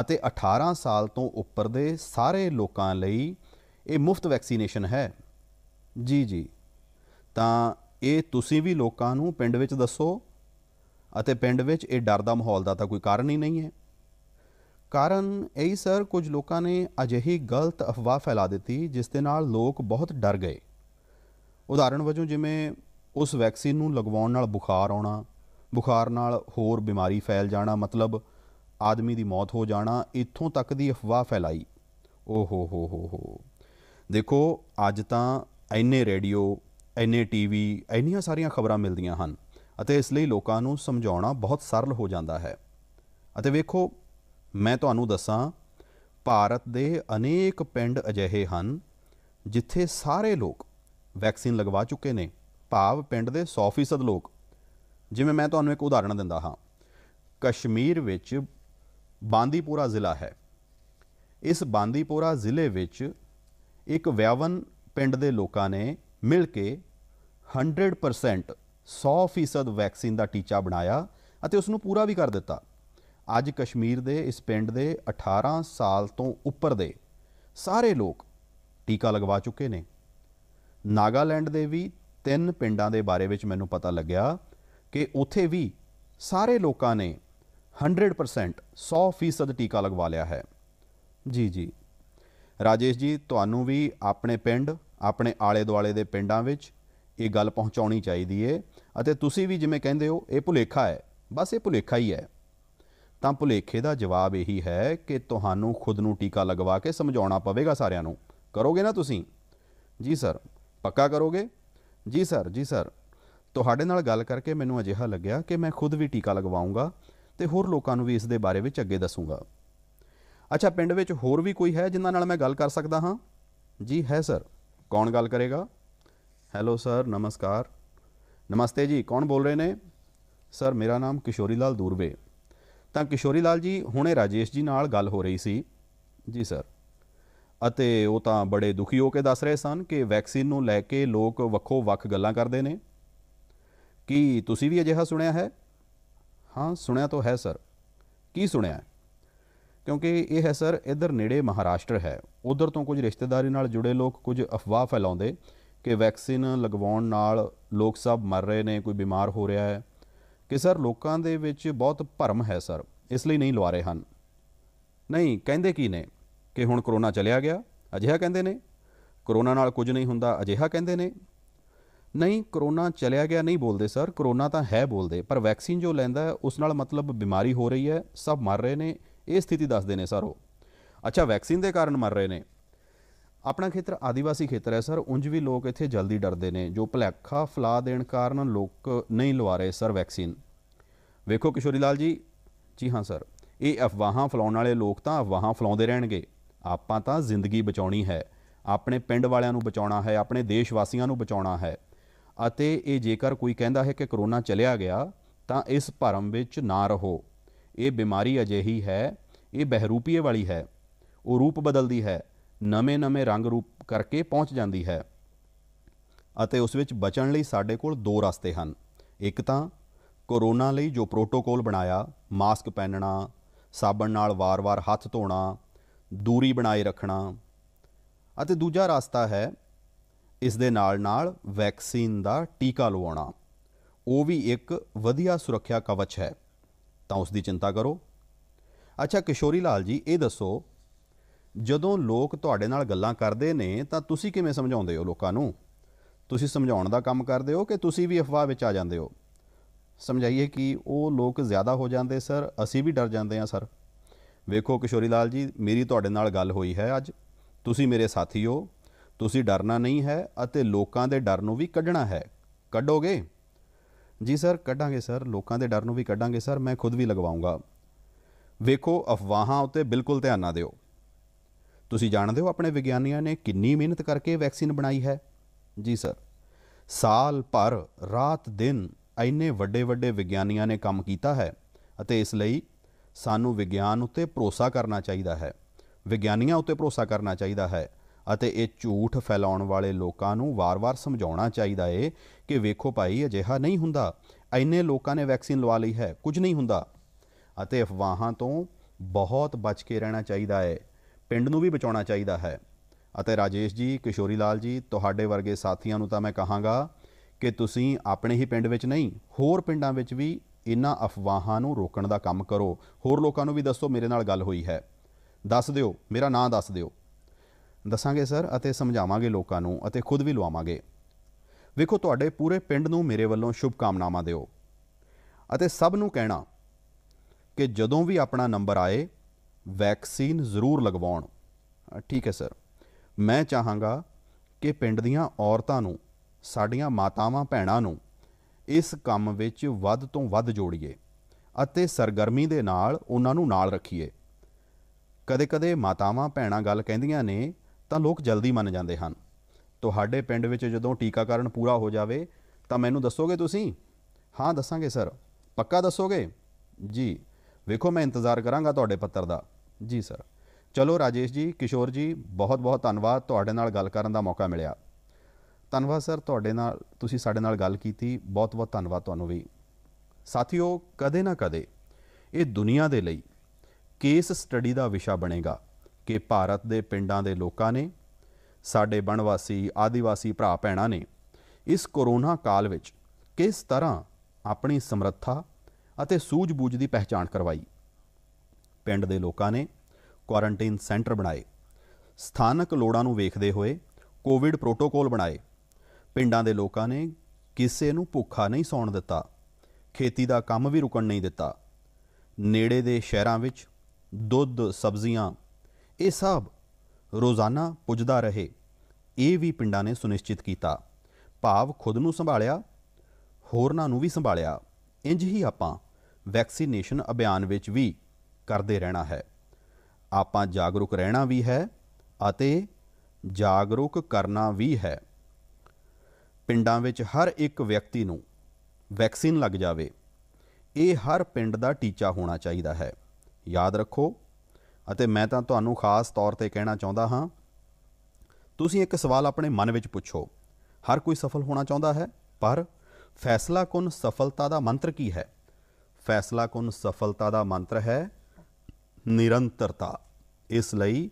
ਅਤੇ 18 ਸਾਲ ਤੋਂ ਉੱਪਰ ਦੇ ਸਾਰੇ ਲੋਕਾਂ ਲਈ ਇਹ ਮੁਫਤ ਵੈਕਸੀਨੇਸ਼ਨ ਹੈ ਜੀ ਜੀ ਤਾਂ ਇਹ ਤੁਸੀਂ ਵੀ ਲੋਕਾਂ ਨੂੰ ਪਿੰਡ ਵਿੱਚ ਦੱਸੋ ਅਤੇ ਪਿੰਡ ਵਿੱਚ ਇਹ ਡਰ ਦਾ ਮਾਹੌਲ ਦਾ ਤਾਂ ਕੋਈ ਕਾਰਨ ਹੀ ਨਹੀਂ ਹੈ ਕਾਰਨ ਇਹੀ ਸਰ ਕੁਝ ਲੋਕਾਂ ਨੇ ਅਜਿਹੀ ਗਲਤ ਅਫਵਾਹ ਫੈਲਾ ਦਿੱਤੀ ਜਿਸ ਦੇ ਨਾਲ ਲੋਕ ਬਹੁਤ ਡਰ ਗਏ ਉਦਾਹਰਣ ਵਜੋਂ ਜਿਵੇਂ ਉਸ ਵੈਕਸੀਨ ਨੂੰ ਲਗਵਾਉਣ ਨਾਲ ਬੁਖਾਰ ਆਉਣਾ ਬੁਖਾਰ ਨਾਲ ਹੋਰ ਬਿਮਾਰੀ ਫੈਲ ਜਾਣਾ ਮਤਲਬ ਆਦਮੀ ਦੀ ਮੌਤ ਹੋ ਜਾਣਾ ਇੱਥੋਂ ਤੱਕ ਦੀ ਅਫਵਾਹ ਫੈਲਾਈ ਓ ਹੋ ਹੋ ਹੋ ਹੋ ਦੇਖੋ ਅੱਜ ਤਾਂ ਐਨੇ ਰੇਡੀਓ ਐਨੇ ਟੀਵੀ ਐਨੀਆਂ ਸਾਰੀਆਂ ਖਬਰਾਂ ਮਿਲਦੀਆਂ ਹਨ ਅਤੇ ਇਸ ਲਈ ਲੋਕਾਂ ਨੂੰ ਸਮਝਾਉਣਾ ਬਹੁਤ ਸਰਲ ਹੋ ਜਾਂਦਾ ਹੈ ਅਤੇ ਵੇਖੋ ਮੈਂ ਤੁਹਾਨੂੰ ਦੱਸਾਂ ਭਾਰਤ ਦੇ ਅਨੇਕ ਪਿੰਡ ਅਜਿਹੇ ਹਨ ਜਿੱਥੇ ਸਾਰੇ ਲੋਕ ਵੈਕਸੀਨ ਲਗਵਾ ਚੁੱਕੇ ਨੇ ਭਾਵ ਪਿੰਡ ਦੇ 100% ਲੋਕ ਜਿਵੇਂ ਮੈਂ ਤੁਹਾਨੂੰ ਇੱਕ ਉਦਾਹਰਣ ਦਿੰਦਾ ਹਾਂ ਕਸ਼ਮੀਰ ਵਿੱਚ ਬਾਂਦੀਪੋਰਾ ਜ਼ਿਲ੍ਹਾ ਹੈ ਇਸ ਬਾਂਦੀਪੋਰਾ ਜ਼ਿਲ੍ਹੇ ਵਿੱਚ ਇੱਕ ਵਿਆਵਨ ਪਿੰਡ ਦੇ ਲੋਕਾਂ ਨੇ ਮਿਲ ਕੇ 100% 100% ਵੈਕਸੀਨ ਦਾ ਟੀਚਾ ਬਣਾਇਆ ਅਤੇ ਉਸ ਨੂੰ ਪੂਰਾ ਵੀ ਕਰ ਦਿੱਤਾ ਅੱਜ ਕਸ਼ਮੀਰ ਦੇ ਇਸ ਪਿੰਡ ਦੇ 18 ਸਾਲ ਤੋਂ ਉੱਪਰ ਦੇ ਸਾਰੇ ਲੋਕ ਟੀਕਾ ਲਗਵਾ ਚੁੱਕੇ ਨੇ ਨਾਗਾਲੈਂਡ ਦੇ ਵੀ ਤਿੰਨ ਪਿੰਡਾਂ ਦੇ ਬਾਰੇ ਵਿੱਚ ਮੈਨੂੰ ਪਤਾ ਲੱਗਿਆ ਕਿ ਉੱਥੇ ਵੀ ਸਾਰੇ ਲੋਕਾਂ ਨੇ 100 100 ਟੀਕਾ ਲਗਵਾ ਲਿਆ ਹੈ ਜੀ ਜੀ ਰਾਜੇਸ਼ ਜੀ ਤੁਹਾਨੂੰ ਵੀ ਆਪਣੇ ਪਿੰਡ ਆਪਣੇ ਆਲੇ ਦੁਆਲੇ ਦੇ ਪਿੰਡਾਂ ਵਿੱਚ ਇਹ ਗੱਲ ਪਹੁੰਚਾਉਣੀ ਚਾਹੀਦੀ ਏ ਅਤੇ ਤੁਸੀਂ ਵੀ ਜਿਵੇਂ ਕਹਿੰਦੇ ਹੋ ਇਹ ਭੁਲੇਖਾ ਹੈ ਬਸ ਇਹ ਭੁਲੇਖਾ ਹੀ ਹੈ ਤਾਂ ਭੁਲੇਖੇ ਦਾ ਜਵਾਬ ਇਹੀ ਹੈ ਕਿ ਤੁਹਾਨੂੰ ਖੁਦ ਨੂੰ ਟੀਕਾ ਲਗਵਾ ਕੇ ਸਮਝਾਉਣਾ ਪਵੇਗਾ ਸਾਰਿਆਂ ਨੂੰ ਕਰੋਗੇ ਨਾ ਤੁਸੀਂ ਜੀ ਸਰ ਪੱਕਾ ਕਰੋਗੇ ਜੀ ਸਰ ਜੀ ਸਰ ਤੁਹਾਡੇ ਨਾਲ ਗੱਲ ਕਰਕੇ ਮੈਨੂੰ ਅਜਿਹਾ ਲੱਗਿਆ ਕਿ ਮੈਂ ਖੁਦ ਵੀ ਟੀਕਾ ਲਗਵਾਉਂਗਾ ਤੇ ਹੋਰ ਲੋਕਾਂ ਨੂੰ ਵੀ ਇਸ ਦੇ ਬਾਰੇ ਵਿੱਚ ਅੱਗੇ ਦੱਸੂਗਾ ਅੱਛਾ ਪਿੰਡ ਵਿੱਚ ਹੋਰ ਵੀ ਕੋਈ ਹੈ ਜਿਨ੍ਹਾਂ ਨਾਲ ਮੈਂ ਗੱਲ ਕਰ ਸਕਦਾ ਹਾਂ ਜੀ ਹੈ ਸਰ ਕੌਣ ਗੱਲ ਕਰੇਗਾ ਹੈਲੋ ਸਰ ਨਮਸਕਾਰ ਨਮਸਤੇ ਜੀ ਕੌਣ ਬੋਲ ਰਹੇ ਨੇ ਸਰ ਮੇਰਾ ਨਾਮ ਕਿਸ਼ੋਰੀ ਲਾਲ ਦੂਰਵੇ ਤਾਂ ਕਿਸ਼ੋਰੀ ਲਾਲ ਜੀ ਹੁਣੇ ਰਾਜੇਸ਼ ਜੀ ਨਾਲ ਗੱਲ ਹੋ ਰਹੀ ਸੀ ਜੀ ਸਰ ਅਤੇ ਉਹ ਤਾਂ ਬੜੇ ਦੁਖੀ ਹੋ ਕੇ ਦੱਸ ਰਹੇ ਸਨ ਕਿ ਵੈਕਸੀਨ ਨੂੰ ਲੈ ਕੇ ਲੋਕ ਵੱਖੋ ਵੱਖ ਗੱਲਾਂ ਕਰਦੇ ਨੇ ਕੀ ਤੁਸੀਂ ਵੀ ਅਜਿਹਾ ਸੁਣਿਆ ਹੈ ਹਾਂ ਸੁਣਿਆ ਤਾਂ ਹੈ ਸਰ ਕੀ ਸੁਣਿਆ ਕਿਉਂਕਿ ਇਹ ਹੈ ਸਰ ਇਧਰ ਨੇੜੇ ਮਹਾਰਾਸ਼ਟਰ ਹੈ ਉਧਰ ਤੋਂ ਕੁਝ ਰਿਸ਼ਤੇਦਾਰੀ ਨਾਲ ਜੁੜੇ ਲੋਕ ਕੁਝ ਅਫਵਾਹ ਫੈਲਾਉਂਦੇ ਕਿ ਵੈਕਸੀਨ ਲਗਵਾਉਣ ਨਾਲ ਲੋਕ ਸਭ ਮਰ ਰਹੇ ਨੇ ਕੋਈ ਬਿਮਾਰ ਹੋ ਰਿਹਾ ਹੈ ਕਿ ਸਰ ਲੋਕਾਂ ਦੇ ਵਿੱਚ ਬਹੁਤ ਭਰਮ ਹੈ ਸਰ ਇਸ ਲਈ ਨਹੀਂ ਲਵਾ ਰਹੇ ਹਨ ਨਹੀਂ ਕਹਿੰਦੇ ਕੀ ਨੇ ਕਿ ਹੁਣ ਕਰੋਨਾ ਚਲਿਆ ਗਿਆ ਅਜਿਹਾ ਕਹਿੰਦੇ ਨੇ ਕਰੋਨਾ ਨਾਲ ਕੁਝ ਨਹੀਂ ਹੁੰਦਾ ਅਜਿਹਾ ਕਹਿੰਦੇ ਨੇ ਨਹੀਂ ਕਰੋਨਾ ਚਲਿਆ ਗਿਆ ਨਹੀਂ ਬੋਲਦੇ ਸਰ ਕਰੋਨਾ ਤਾਂ ਹੈ ਬੋਲਦੇ ਪਰ ਵੈਕਸੀਨ ਜੋ ਲੈਂਦਾ ਹੈ ਉਸ ਨਾਲ ਮਤਲਬ ਬਿਮਾਰੀ ਹੋ ਰਹੀ ਹੈ ਸਭ ਮਰ ਰਹੇ ਨੇ ਇਹ ਸਥਿਤੀ ਦੱਸਦੇ ਨੇ ਸਰ ਉਹ ਅੱਛਾ ਵੈਕਸੀਨ ਦੇ ਕਾਰਨ ਮਰ ਰਹੇ ਨੇ ਆਪਣਾ ਖੇਤਰ ਆਦੀਵਾਸੀ ਖੇਤਰ ਹੈ ਸਰ ਉਂਝ ਵੀ ਲੋਕ ਇੱਥੇ ਜਲਦੀ ਡਰਦੇ ਨੇ ਜੋ ਭਲੇਖਾ ਫਲਾ ਦੇਣ ਕਾਰਨ ਲੋਕ ਨਹੀਂ ਲਵਾ ਰਹੇ ਸਰ ਵੈਕਸੀਨ ਵੇਖੋ ਕਿਸ਼ੋਰੀ ਲਾਲ ਜੀ ਜੀ ਹਾਂ ਸਰ ਇਹ ਅਫਵਾਹਾਂ ਫਲਾਉਣ ਵਾਲੇ ਲੋਕ ਤਾਂ ਅਫਵਾਹਾਂ ਫਲਾਉਂਦੇ ਰਹਿਣਗੇ ਆਪਾਂ ਤਾਂ ਜ਼ਿੰਦਗੀ ਬਚਾਉਣੀ ਹੈ ਆਪਣੇ ਪਿੰਡ ਵਾਲਿਆਂ ਨੂੰ ਬਚਾਉਣਾ ਹੈ ਆਪਣੇ ਦੇਸ਼ ਵਾਸੀਆਂ ਨੂੰ ਬਚਾਉਣਾ ਹੈ ਅਤੇ ਇਹ ਜੇਕਰ ਕੋਈ ਕਹਿੰਦਾ ਹੈ ਕਿ ਕਰੋਨਾ ਚਲਿਆ ਗਿਆ ਤਾਂ ਇਸ ਭਰਮ ਵਿੱਚ ਨਾ ਰਹੋ ਇਹ ਬਿਮਾਰੀ ਅਜਿਹੀ ਹੈ ਇਹ ਬਹਿਰੂਪੀਏ ਵਾਲੀ ਹੈ ਉਹ ਰੂਪ ਬਦਲਦੀ ਹੈ ਨਵੇਂ-ਨਵੇਂ ਰੰਗ ਰੂਪ ਕਰਕੇ ਪਹੁੰਚ ਜਾਂਦੀ ਹੈ ਅਤੇ ਉਸ ਵਿੱਚ ਬਚਣ ਲਈ ਸਾਡੇ ਕੋਲ ਦੋ ਰਸਤੇ ਹਨ ਇੱਕ ਤਾਂ ਕਰੋਨਾ ਲਈ ਜੋ ਪ੍ਰੋਟੋਕੋਲ ਬਣਾਇਆ ਮਾਸਕ ਪਹਿਨਣਾ ਸਾਬਣ ਨਾਲ ਵਾਰ-ਵਾਰ ਹੱਥ ਧੋਣਾ ਦੂਰੀ ਬਣਾਈ ਰੱਖਣਾ ਅਤੇ ਦੂਜਾ ਰਸਤਾ ਹੈ ਇਸ ਦੇ ਨਾਲ ਨਾਲ ਵੈਕਸੀਨ ਦਾ ਟੀਕਾ ਲਵਾਉਣਾ ਉਹ ਵੀ ਇੱਕ ਵਧੀਆ ਸੁਰੱਖਿਆ ਕਵਚ ਹੈ ਤਾਂ ਉਸ ਦੀ ਚਿੰਤਾ ਕਰੋ ਅੱਛਾ ਕਿਸ਼ੋਰੀ ਲਾਲ ਜੀ ਇਹ ਦੱਸੋ ਜਦੋਂ ਲੋਕ ਤੁਹਾਡੇ ਨਾਲ ਗੱਲਾਂ ਕਰਦੇ ਨੇ ਤਾਂ ਤੁਸੀਂ ਕਿਵੇਂ ਸਮਝਾਉਂਦੇ ਹੋ ਲੋਕਾਂ ਨੂੰ ਤੁਸੀਂ ਸਮਝਾਉਣ ਦਾ ਕੰਮ ਕਰਦੇ ਹੋ ਕਿ ਤੁਸੀਂ ਵੀ ਅਫਵਾਹ ਵਿੱਚ ਆ ਜਾਂਦੇ ਹੋ ਸਮਝਾਈਏ ਕਿ ਉਹ ਲੋਕ ਜ਼ਿਆਦਾ ਹੋ ਜਾਂਦੇ ਸਰ ਅਸੀਂ ਵੀ ਡਰ ਜਾਂਦੇ ਹਾਂ ਸਰ ਵੇਖੋ ਕਿਸ਼ੋਰੀ ਲਾਲ ਜੀ ਮੇਰੀ ਤੁਹਾਡੇ ਨਾਲ ਗੱਲ ਹੋਈ ਹੈ ਅੱਜ ਤੁਸੀਂ ਮੇਰੇ ਸਾਥੀ ਹੋ ਤੁਸੀਂ ਡਰਨਾ ਨਹੀਂ ਹੈ ਅਤੇ ਲੋਕਾਂ ਦੇ ਡਰ ਨੂੰ ਵੀ ਕੱਢਣਾ ਹੈ ਕੱਢੋਗੇ ਜੀ ਸਰ ਕੱਢਾਂਗੇ ਸਰ ਲੋਕਾਂ ਦੇ ਡਰ ਨੂੰ ਵੀ ਕੱਢਾਂਗੇ ਸਰ ਮੈਂ ਖੁਦ ਵੀ ਲਗਵਾਉਂਗਾ ਵੇਖੋ ਅਫਵਾਹਾਂ ਉੱਤੇ ਬਿਲਕੁਲ ਧਿਆਨ ਨਾ ਦਿਓ ਤੁਸੀਂ ਜਾਣਦੇ ਹੋ ਆਪਣੇ ਵਿਗਿਆਨੀਆਂ ਨੇ ਕਿੰਨੀ ਮਿਹਨਤ ਕਰਕੇ ਵੈਕਸੀਨ ਬਣਾਈ ਹੈ ਜੀ ਸਰ ਸਾਲ ਭਰ ਰਾਤ ਦਿਨ ਐਨੇ ਵੱਡੇ ਵੱਡੇ ਵਿਗਿਆਨੀਆਂ ਨੇ ਕੰਮ ਕੀਤਾ ਹੈ ਅਤੇ ਇਸ ਲਈ ਸਾਨੂੰ ਵਿਗਿਆਨ ਉੱਤੇ ਭਰੋਸਾ ਕਰਨਾ ਚਾਹੀਦਾ ਹੈ ਵਿਗਿਆਨੀਆਂ ਉੱਤੇ ਭਰੋਸਾ ਕਰਨਾ ਚਾਹੀਦਾ ਹੈ ਅਤੇ ਇਹ ਝੂਠ ਫੈਲਾਉਣ ਵਾਲੇ ਲੋਕਾਂ ਨੂੰ ਵਾਰ-ਵਾਰ ਸਮਝਾਉਣਾ ਚਾਹੀਦਾ ਏ ਕਿ ਵੇਖੋ ਭਾਈ ਅਜਿਹਾ ਨਹੀਂ ਹੁੰਦਾ ਐਨੇ ਲੋਕਾਂ ਨੇ ਵੈਕਸੀਨ ਲਵਾ ਲਈ ਹੈ ਕੁਝ ਨਹੀਂ ਹੁੰਦਾ ਅਤੇ ਅਫਵਾਹਾਂ ਤੋਂ ਬਹੁਤ ਬਚ ਕੇ ਰਹਿਣਾ ਚਾਹੀਦਾ ਏ ਪਿੰਡ ਨੂੰ ਵੀ ਬਚਾਉਣਾ ਚਾਹੀਦਾ ਹੈ ਅਤੇ ਰਾਜੇਸ਼ ਜੀ ਕਿਸ਼ੋਰੀ ਲਾਲ ਜੀ ਤੁਹਾਡੇ ਵਰਗੇ ਸਾਥੀਆਂ ਨੂੰ ਤਾਂ ਮੈਂ ਕਹਾਂਗਾ ਕਿ ਤੁਸੀਂ ਆਪਣੇ ਹੀ ਪਿੰਡ ਵਿੱਚ ਨਹੀਂ ਹੋਰ ਪਿੰਡਾਂ ਵਿੱਚ ਵੀ ਇਨ੍ਹਾਂ ਅਫਵਾਹਾਂ ਨੂੰ ਰੋਕਣ ਦਾ ਕੰਮ ਕਰੋ ਹੋਰ ਲੋਕਾਂ ਨੂੰ ਵੀ ਦੱਸੋ ਮੇਰੇ ਨਾਲ ਗੱਲ ਹੋਈ ਹੈ ਦੱਸ ਦਿਓ ਮੇਰਾ ਨਾਂ ਦੱਸ ਦਿਓ ਦੱਸਾਂਗੇ ਸਰ ਅਤੇ ਸਮਝਾਵਾਂਗੇ ਲੋਕਾਂ ਨੂੰ ਅਤੇ ਖੁਦ ਵੀ ਲਵਾਵਾਂਗੇ ਵੇਖੋ ਤੁਹਾਡੇ ਪੂਰੇ ਪਿੰਡ ਨੂੰ ਮੇਰੇ ਵੱਲੋਂ ਸ਼ੁਭ ਕਾਮਨਾਵਾਂ ਦਿਓ ਅਤੇ ਸਭ ਨੂੰ ਕਹਿਣਾ ਕਿ ਜਦੋਂ ਵੀ ਆਪਣਾ ਨੰਬਰ ਆਏ ਵੈਕਸੀਨ ਜ਼ਰੂਰ ਲਗਵਾਉਣ ਠੀਕ ਹੈ ਸਰ ਮੈਂ ਚਾਹਾਂਗਾ ਕਿ ਪਿੰਡ ਦੀਆਂ ਔਰਤਾਂ ਨੂੰ ਸਾਡੀਆਂ ਮਾਤਾਵਾਂ ਭੈਣਾਂ ਨੂੰ ਇਸ ਕੰਮ ਵਿੱਚ ਵੱਧ ਤੋਂ ਵੱਧ ਜੋੜੀਏ ਅਤੇ ਸਰਗਰਮੀ ਦੇ ਨਾਲ ਉਹਨਾਂ ਨੂੰ ਨਾਲ ਰੱਖੀਏ ਕਦੇ-ਕਦੇ ਮਾਤਾਵਾਂ ਭੈਣਾਂ ਗੱਲ ਕਹਿੰਦੀਆਂ ਨੇ ਤਾਂ ਲੋਕ ਜਲਦੀ ਮੰਨ ਜਾਂਦੇ ਹਨ ਤੁਹਾਡੇ ਪਿੰਡ ਵਿੱਚ ਜਦੋਂ ਟੀਕਾਕਰਨ ਪੂਰਾ ਹੋ ਜਾਵੇ ਤਾਂ ਮੈਨੂੰ ਦੱਸੋਗੇ ਤੁਸੀਂ ਹਾਂ ਦੱਸਾਂਗੇ ਸਰ ਪੱਕਾ ਦੱਸੋਗੇ ਜੀ ਵੇਖੋ ਮੈਂ ਇੰਤਜ਼ਾਰ ਕਰਾਂਗਾ ਤੁਹਾਡੇ ਪੱਤਰ ਦਾ ਜੀ ਸਰ ਚਲੋ ਰਾਜੇਸ਼ ਜੀ ਕਿਸ਼ੋਰ ਜੀ ਬਹੁਤ ਬਹੁਤ ਧੰਨਵਾਦ ਤੁਹਾਡੇ ਨਾਲ ਗੱਲ ਕਰਨ ਦਾ ਮੌਕਾ ਮਿਲਿਆ ਧੰਨਵਾਦ ਸਰ ਤੁਹਾਡੇ ਨਾਲ ਤੁਸੀਂ ਸਾਡੇ ਨਾਲ ਗੱਲ ਕੀਤੀ ਬਹੁਤ ਬਹੁਤ ਧੰਨਵਾਦ ਤੁਹਾਨੂੰ ਵੀ ਸਾਥੀਓ ਕਦੇ ਨਾ ਕਦੇ ਇਹ ਦੁਨੀਆ ਦੇ ਲਈ ਕੇਸ ਸਟੱਡੀ ਦਾ ਵਿਸ਼ਾ ਬਣੇਗਾ ਕਿ ਭਾਰਤ ਦੇ ਪਿੰਡਾਂ ਦੇ ਲੋਕਾਂ ਨੇ ਸਾਡੇ ਬਣਵਾਸੀ ਆਦੀਵਾਸੀ ਭਰਾ ਭੈਣਾਂ ਨੇ ਇਸ ਕੋਰੋਨਾ ਕਾਲ ਵਿੱਚ ਕਿਸ ਤਰ੍ਹਾਂ ਆਪਣੀ ਸਮਰੱਥਾ ਅਤੇ ਸੂਝ-ਬੂਝ ਦੀ ਪਹਿਚਾਣ ਕਰਵਾਈ ਪਿੰਡ ਦੇ ਲੋਕਾਂ ਨੇ ਕੁਆਰੰਟਾਈਨ ਸੈਂਟਰ ਬਣਾਏ ਸਥਾਨਕ ਲੋੜਾਂ ਨੂੰ ਵੇਖਦੇ ਹੋਏ ਕੋਵਿਡ ਪ੍ਰੋਟੋਕੋਲ ਬਣਾਏ ਪਿੰਡਾਂ ਦੇ ਲੋਕਾਂ ਨੇ ਕਿਸੇ ਨੂੰ ਭੁੱਖਾ ਨਹੀਂ ਸੌਣ ਦਿੱਤਾ ਖੇਤੀ ਦਾ ਕੰਮ ਵੀ ਰੁਕਣ ਨਹੀਂ ਦਿੱਤਾ ਨੇੜੇ ਦੇ ਸ਼ਹਿਰਾਂ ਵਿੱਚ ਦੁੱਧ ਸਬਜ਼ੀਆਂ ਇਹ ਸਭ ਰੋਜ਼ਾਨਾ ਪੁੱਜਦਾ ਰਹੇ ਇਹ ਵੀ ਪਿੰਡਾਂ ਨੇ ਸੁਨਿਸ਼ਚਿਤ ਕੀਤਾ ਭਾਵ ਖੁਦ ਨੂੰ ਸੰਭਾਲਿਆ ਹੋਰਨਾਂ ਨੂੰ ਵੀ ਸੰਭਾਲਿਆ ਇੰਜ ਹੀ ਆਪਾਂ ਵੈਕਸੀਨੇਸ਼ਨ ਅਭਿਆਨ ਵਿੱਚ ਵੀ ਕਰਦੇ ਰਹਿਣਾ ਹੈ ਆਪਾਂ ਜਾਗਰੂਕ ਰਹਿਣਾ ਵੀ ਹੈ ਅਤੇ ਜਾਗਰੂਕ ਕਰਨਾ ਵੀ ਹੈ ਪਿੰਡਾਂ ਵਿੱਚ ਹਰ ਇੱਕ ਵਿਅਕਤੀ ਨੂੰ ਵੈਕਸੀਨ ਲੱਗ ਜਾਵੇ ਇਹ ਹਰ ਪਿੰਡ ਦਾ ਟੀਚਾ ਹੋਣਾ ਚਾਹੀਦਾ ਹੈ ਯਾਦ ਰੱਖੋ ਅਤੇ ਮੈਂ ਤਾਂ ਤੁਹਾਨੂੰ ਖਾਸ ਤੌਰ ਤੇ ਕਹਿਣਾ ਚਾਹੁੰਦਾ ਹਾਂ ਤੁਸੀਂ ਇੱਕ ਸਵਾਲ ਆਪਣੇ ਮਨ ਵਿੱਚ ਪੁੱਛੋ ਹਰ ਕੋਈ ਸਫਲ ਹੋਣਾ ਚਾਹੁੰਦਾ ਹੈ ਪਰ ਫੈਸਲਾ ਕੁਨ ਸਫਲਤਾ ਦਾ ਮੰਤਰ ਕੀ ਹੈ ਫੈਸਲਾ ਕੁਨ ਸਫਲਤਾ ਦਾ ਮੰਤਰ ਹੈ ਨਿਰੰਤਰਤਾ ਇਸ ਲਈ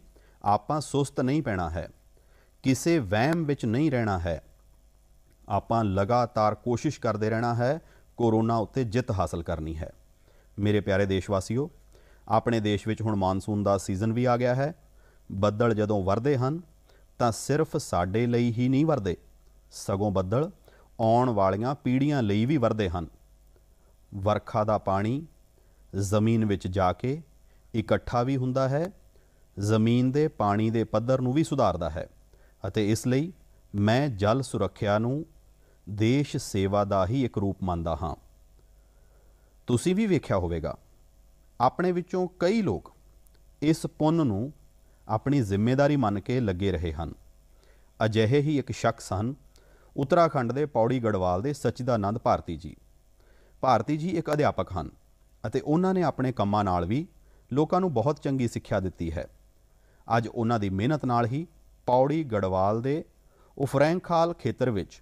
ਆਪਾਂ ਸੁਸਤ ਨਹੀਂ ਪੈਣਾ ਹੈ ਕਿਸੇ ਵਹਿਮ ਵਿੱਚ ਨਹੀਂ ਰਹਿਣਾ ਹੈ ਆਪਾਂ ਲਗਾਤਾਰ ਕੋਸ਼ਿਸ਼ ਕਰਦੇ ਰਹਿਣਾ ਹੈ ਕੋਰੋਨਾ ਉੱਤੇ ਜਿੱਤ ਹਾਸਲ ਕਰਨੀ ਹੈ ਮੇਰੇ ਪਿਆਰੇ ਦੇਸ਼ਵਾਸੀਓ ਆਪਣੇ ਦੇਸ਼ ਵਿੱਚ ਹੁਣ ਮਾਨਸੂਨ ਦਾ ਸੀਜ਼ਨ ਵੀ ਆ ਗਿਆ ਹੈ ਬੱਦਲ ਜਦੋਂ ਵਰਦੇ ਹਨ ਤਾਂ ਸਿਰਫ ਸਾਡੇ ਲਈ ਹੀ ਨਹੀਂ ਵਰਦੇ ਸਗੋਂ ਬੱਦਲ ਆਉਣ ਵਾਲੀਆਂ ਪੀੜ੍ਹੀਆਂ ਲਈ ਵੀ ਵਰਦੇ ਹਨ ਵਰਖਾ ਦਾ ਪਾਣੀ ਜ਼ਮੀਨ ਵਿੱਚ ਜਾ ਕੇ ਇਕੱਠਾ ਵੀ ਹੁੰਦਾ ਹੈ ਜ਼ਮੀਨ ਦੇ ਪਾਣੀ ਦੇ ਪੱਧਰ ਨੂੰ ਵੀ ਸੁਧਾਰਦਾ ਹੈ ਅਤੇ ਇਸ ਲਈ ਮੈਂ ਜਲ ਸੁਰੱਖਿਆ ਨੂੰ ਦੇਸ਼ ਸੇਵਾ ਦਾ ਹੀ ਇੱਕ ਰੂਪ ਮੰਨਦਾ ਹਾਂ ਤੁਸੀਂ ਵੀ ਵੇਖਿਆ ਹੋਵੇਗਾ ਆਪਣੇ ਵਿੱਚੋਂ ਕਈ ਲੋਕ ਇਸ ਪੁੰਨ ਨੂੰ ਆਪਣੀ ਜ਼ਿੰਮੇਵਾਰੀ ਮੰਨ ਕੇ ਲੱਗੇ ਰਹੇ ਹਨ ਅਜਿਹੇ ਹੀ ਇੱਕ ਸ਼ਖਸ ਹਨ ਉੱਤਰਾਖੰਡ ਦੇ ਪੌੜੀ ਗੜਵਾਲ ਦੇ ਸਚਿਦਾਨੰਦ ਭਾਰਤੀ ਜੀ ਭਾਰਤੀ ਜੀ ਇੱਕ ਅਧਿਆਪਕ ਹਨ ਅਤੇ ਉਹਨਾਂ ਨੇ ਆਪਣੇ ਕੰਮਾਂ ਨਾਲ ਵੀ ਲੋਕਾਂ ਨੂੰ ਬਹੁਤ ਚੰਗੀ ਸਿੱਖਿਆ ਦਿੱਤੀ ਹੈ ਅੱਜ ਉਹਨਾਂ ਦੀ ਮਿਹਨਤ ਨਾਲ ਹੀ ਪੌੜੀ ਗੜਵਾਲ ਦੇ ਉਫਰੈਂਖਾਲ ਖੇਤਰ ਵਿੱਚ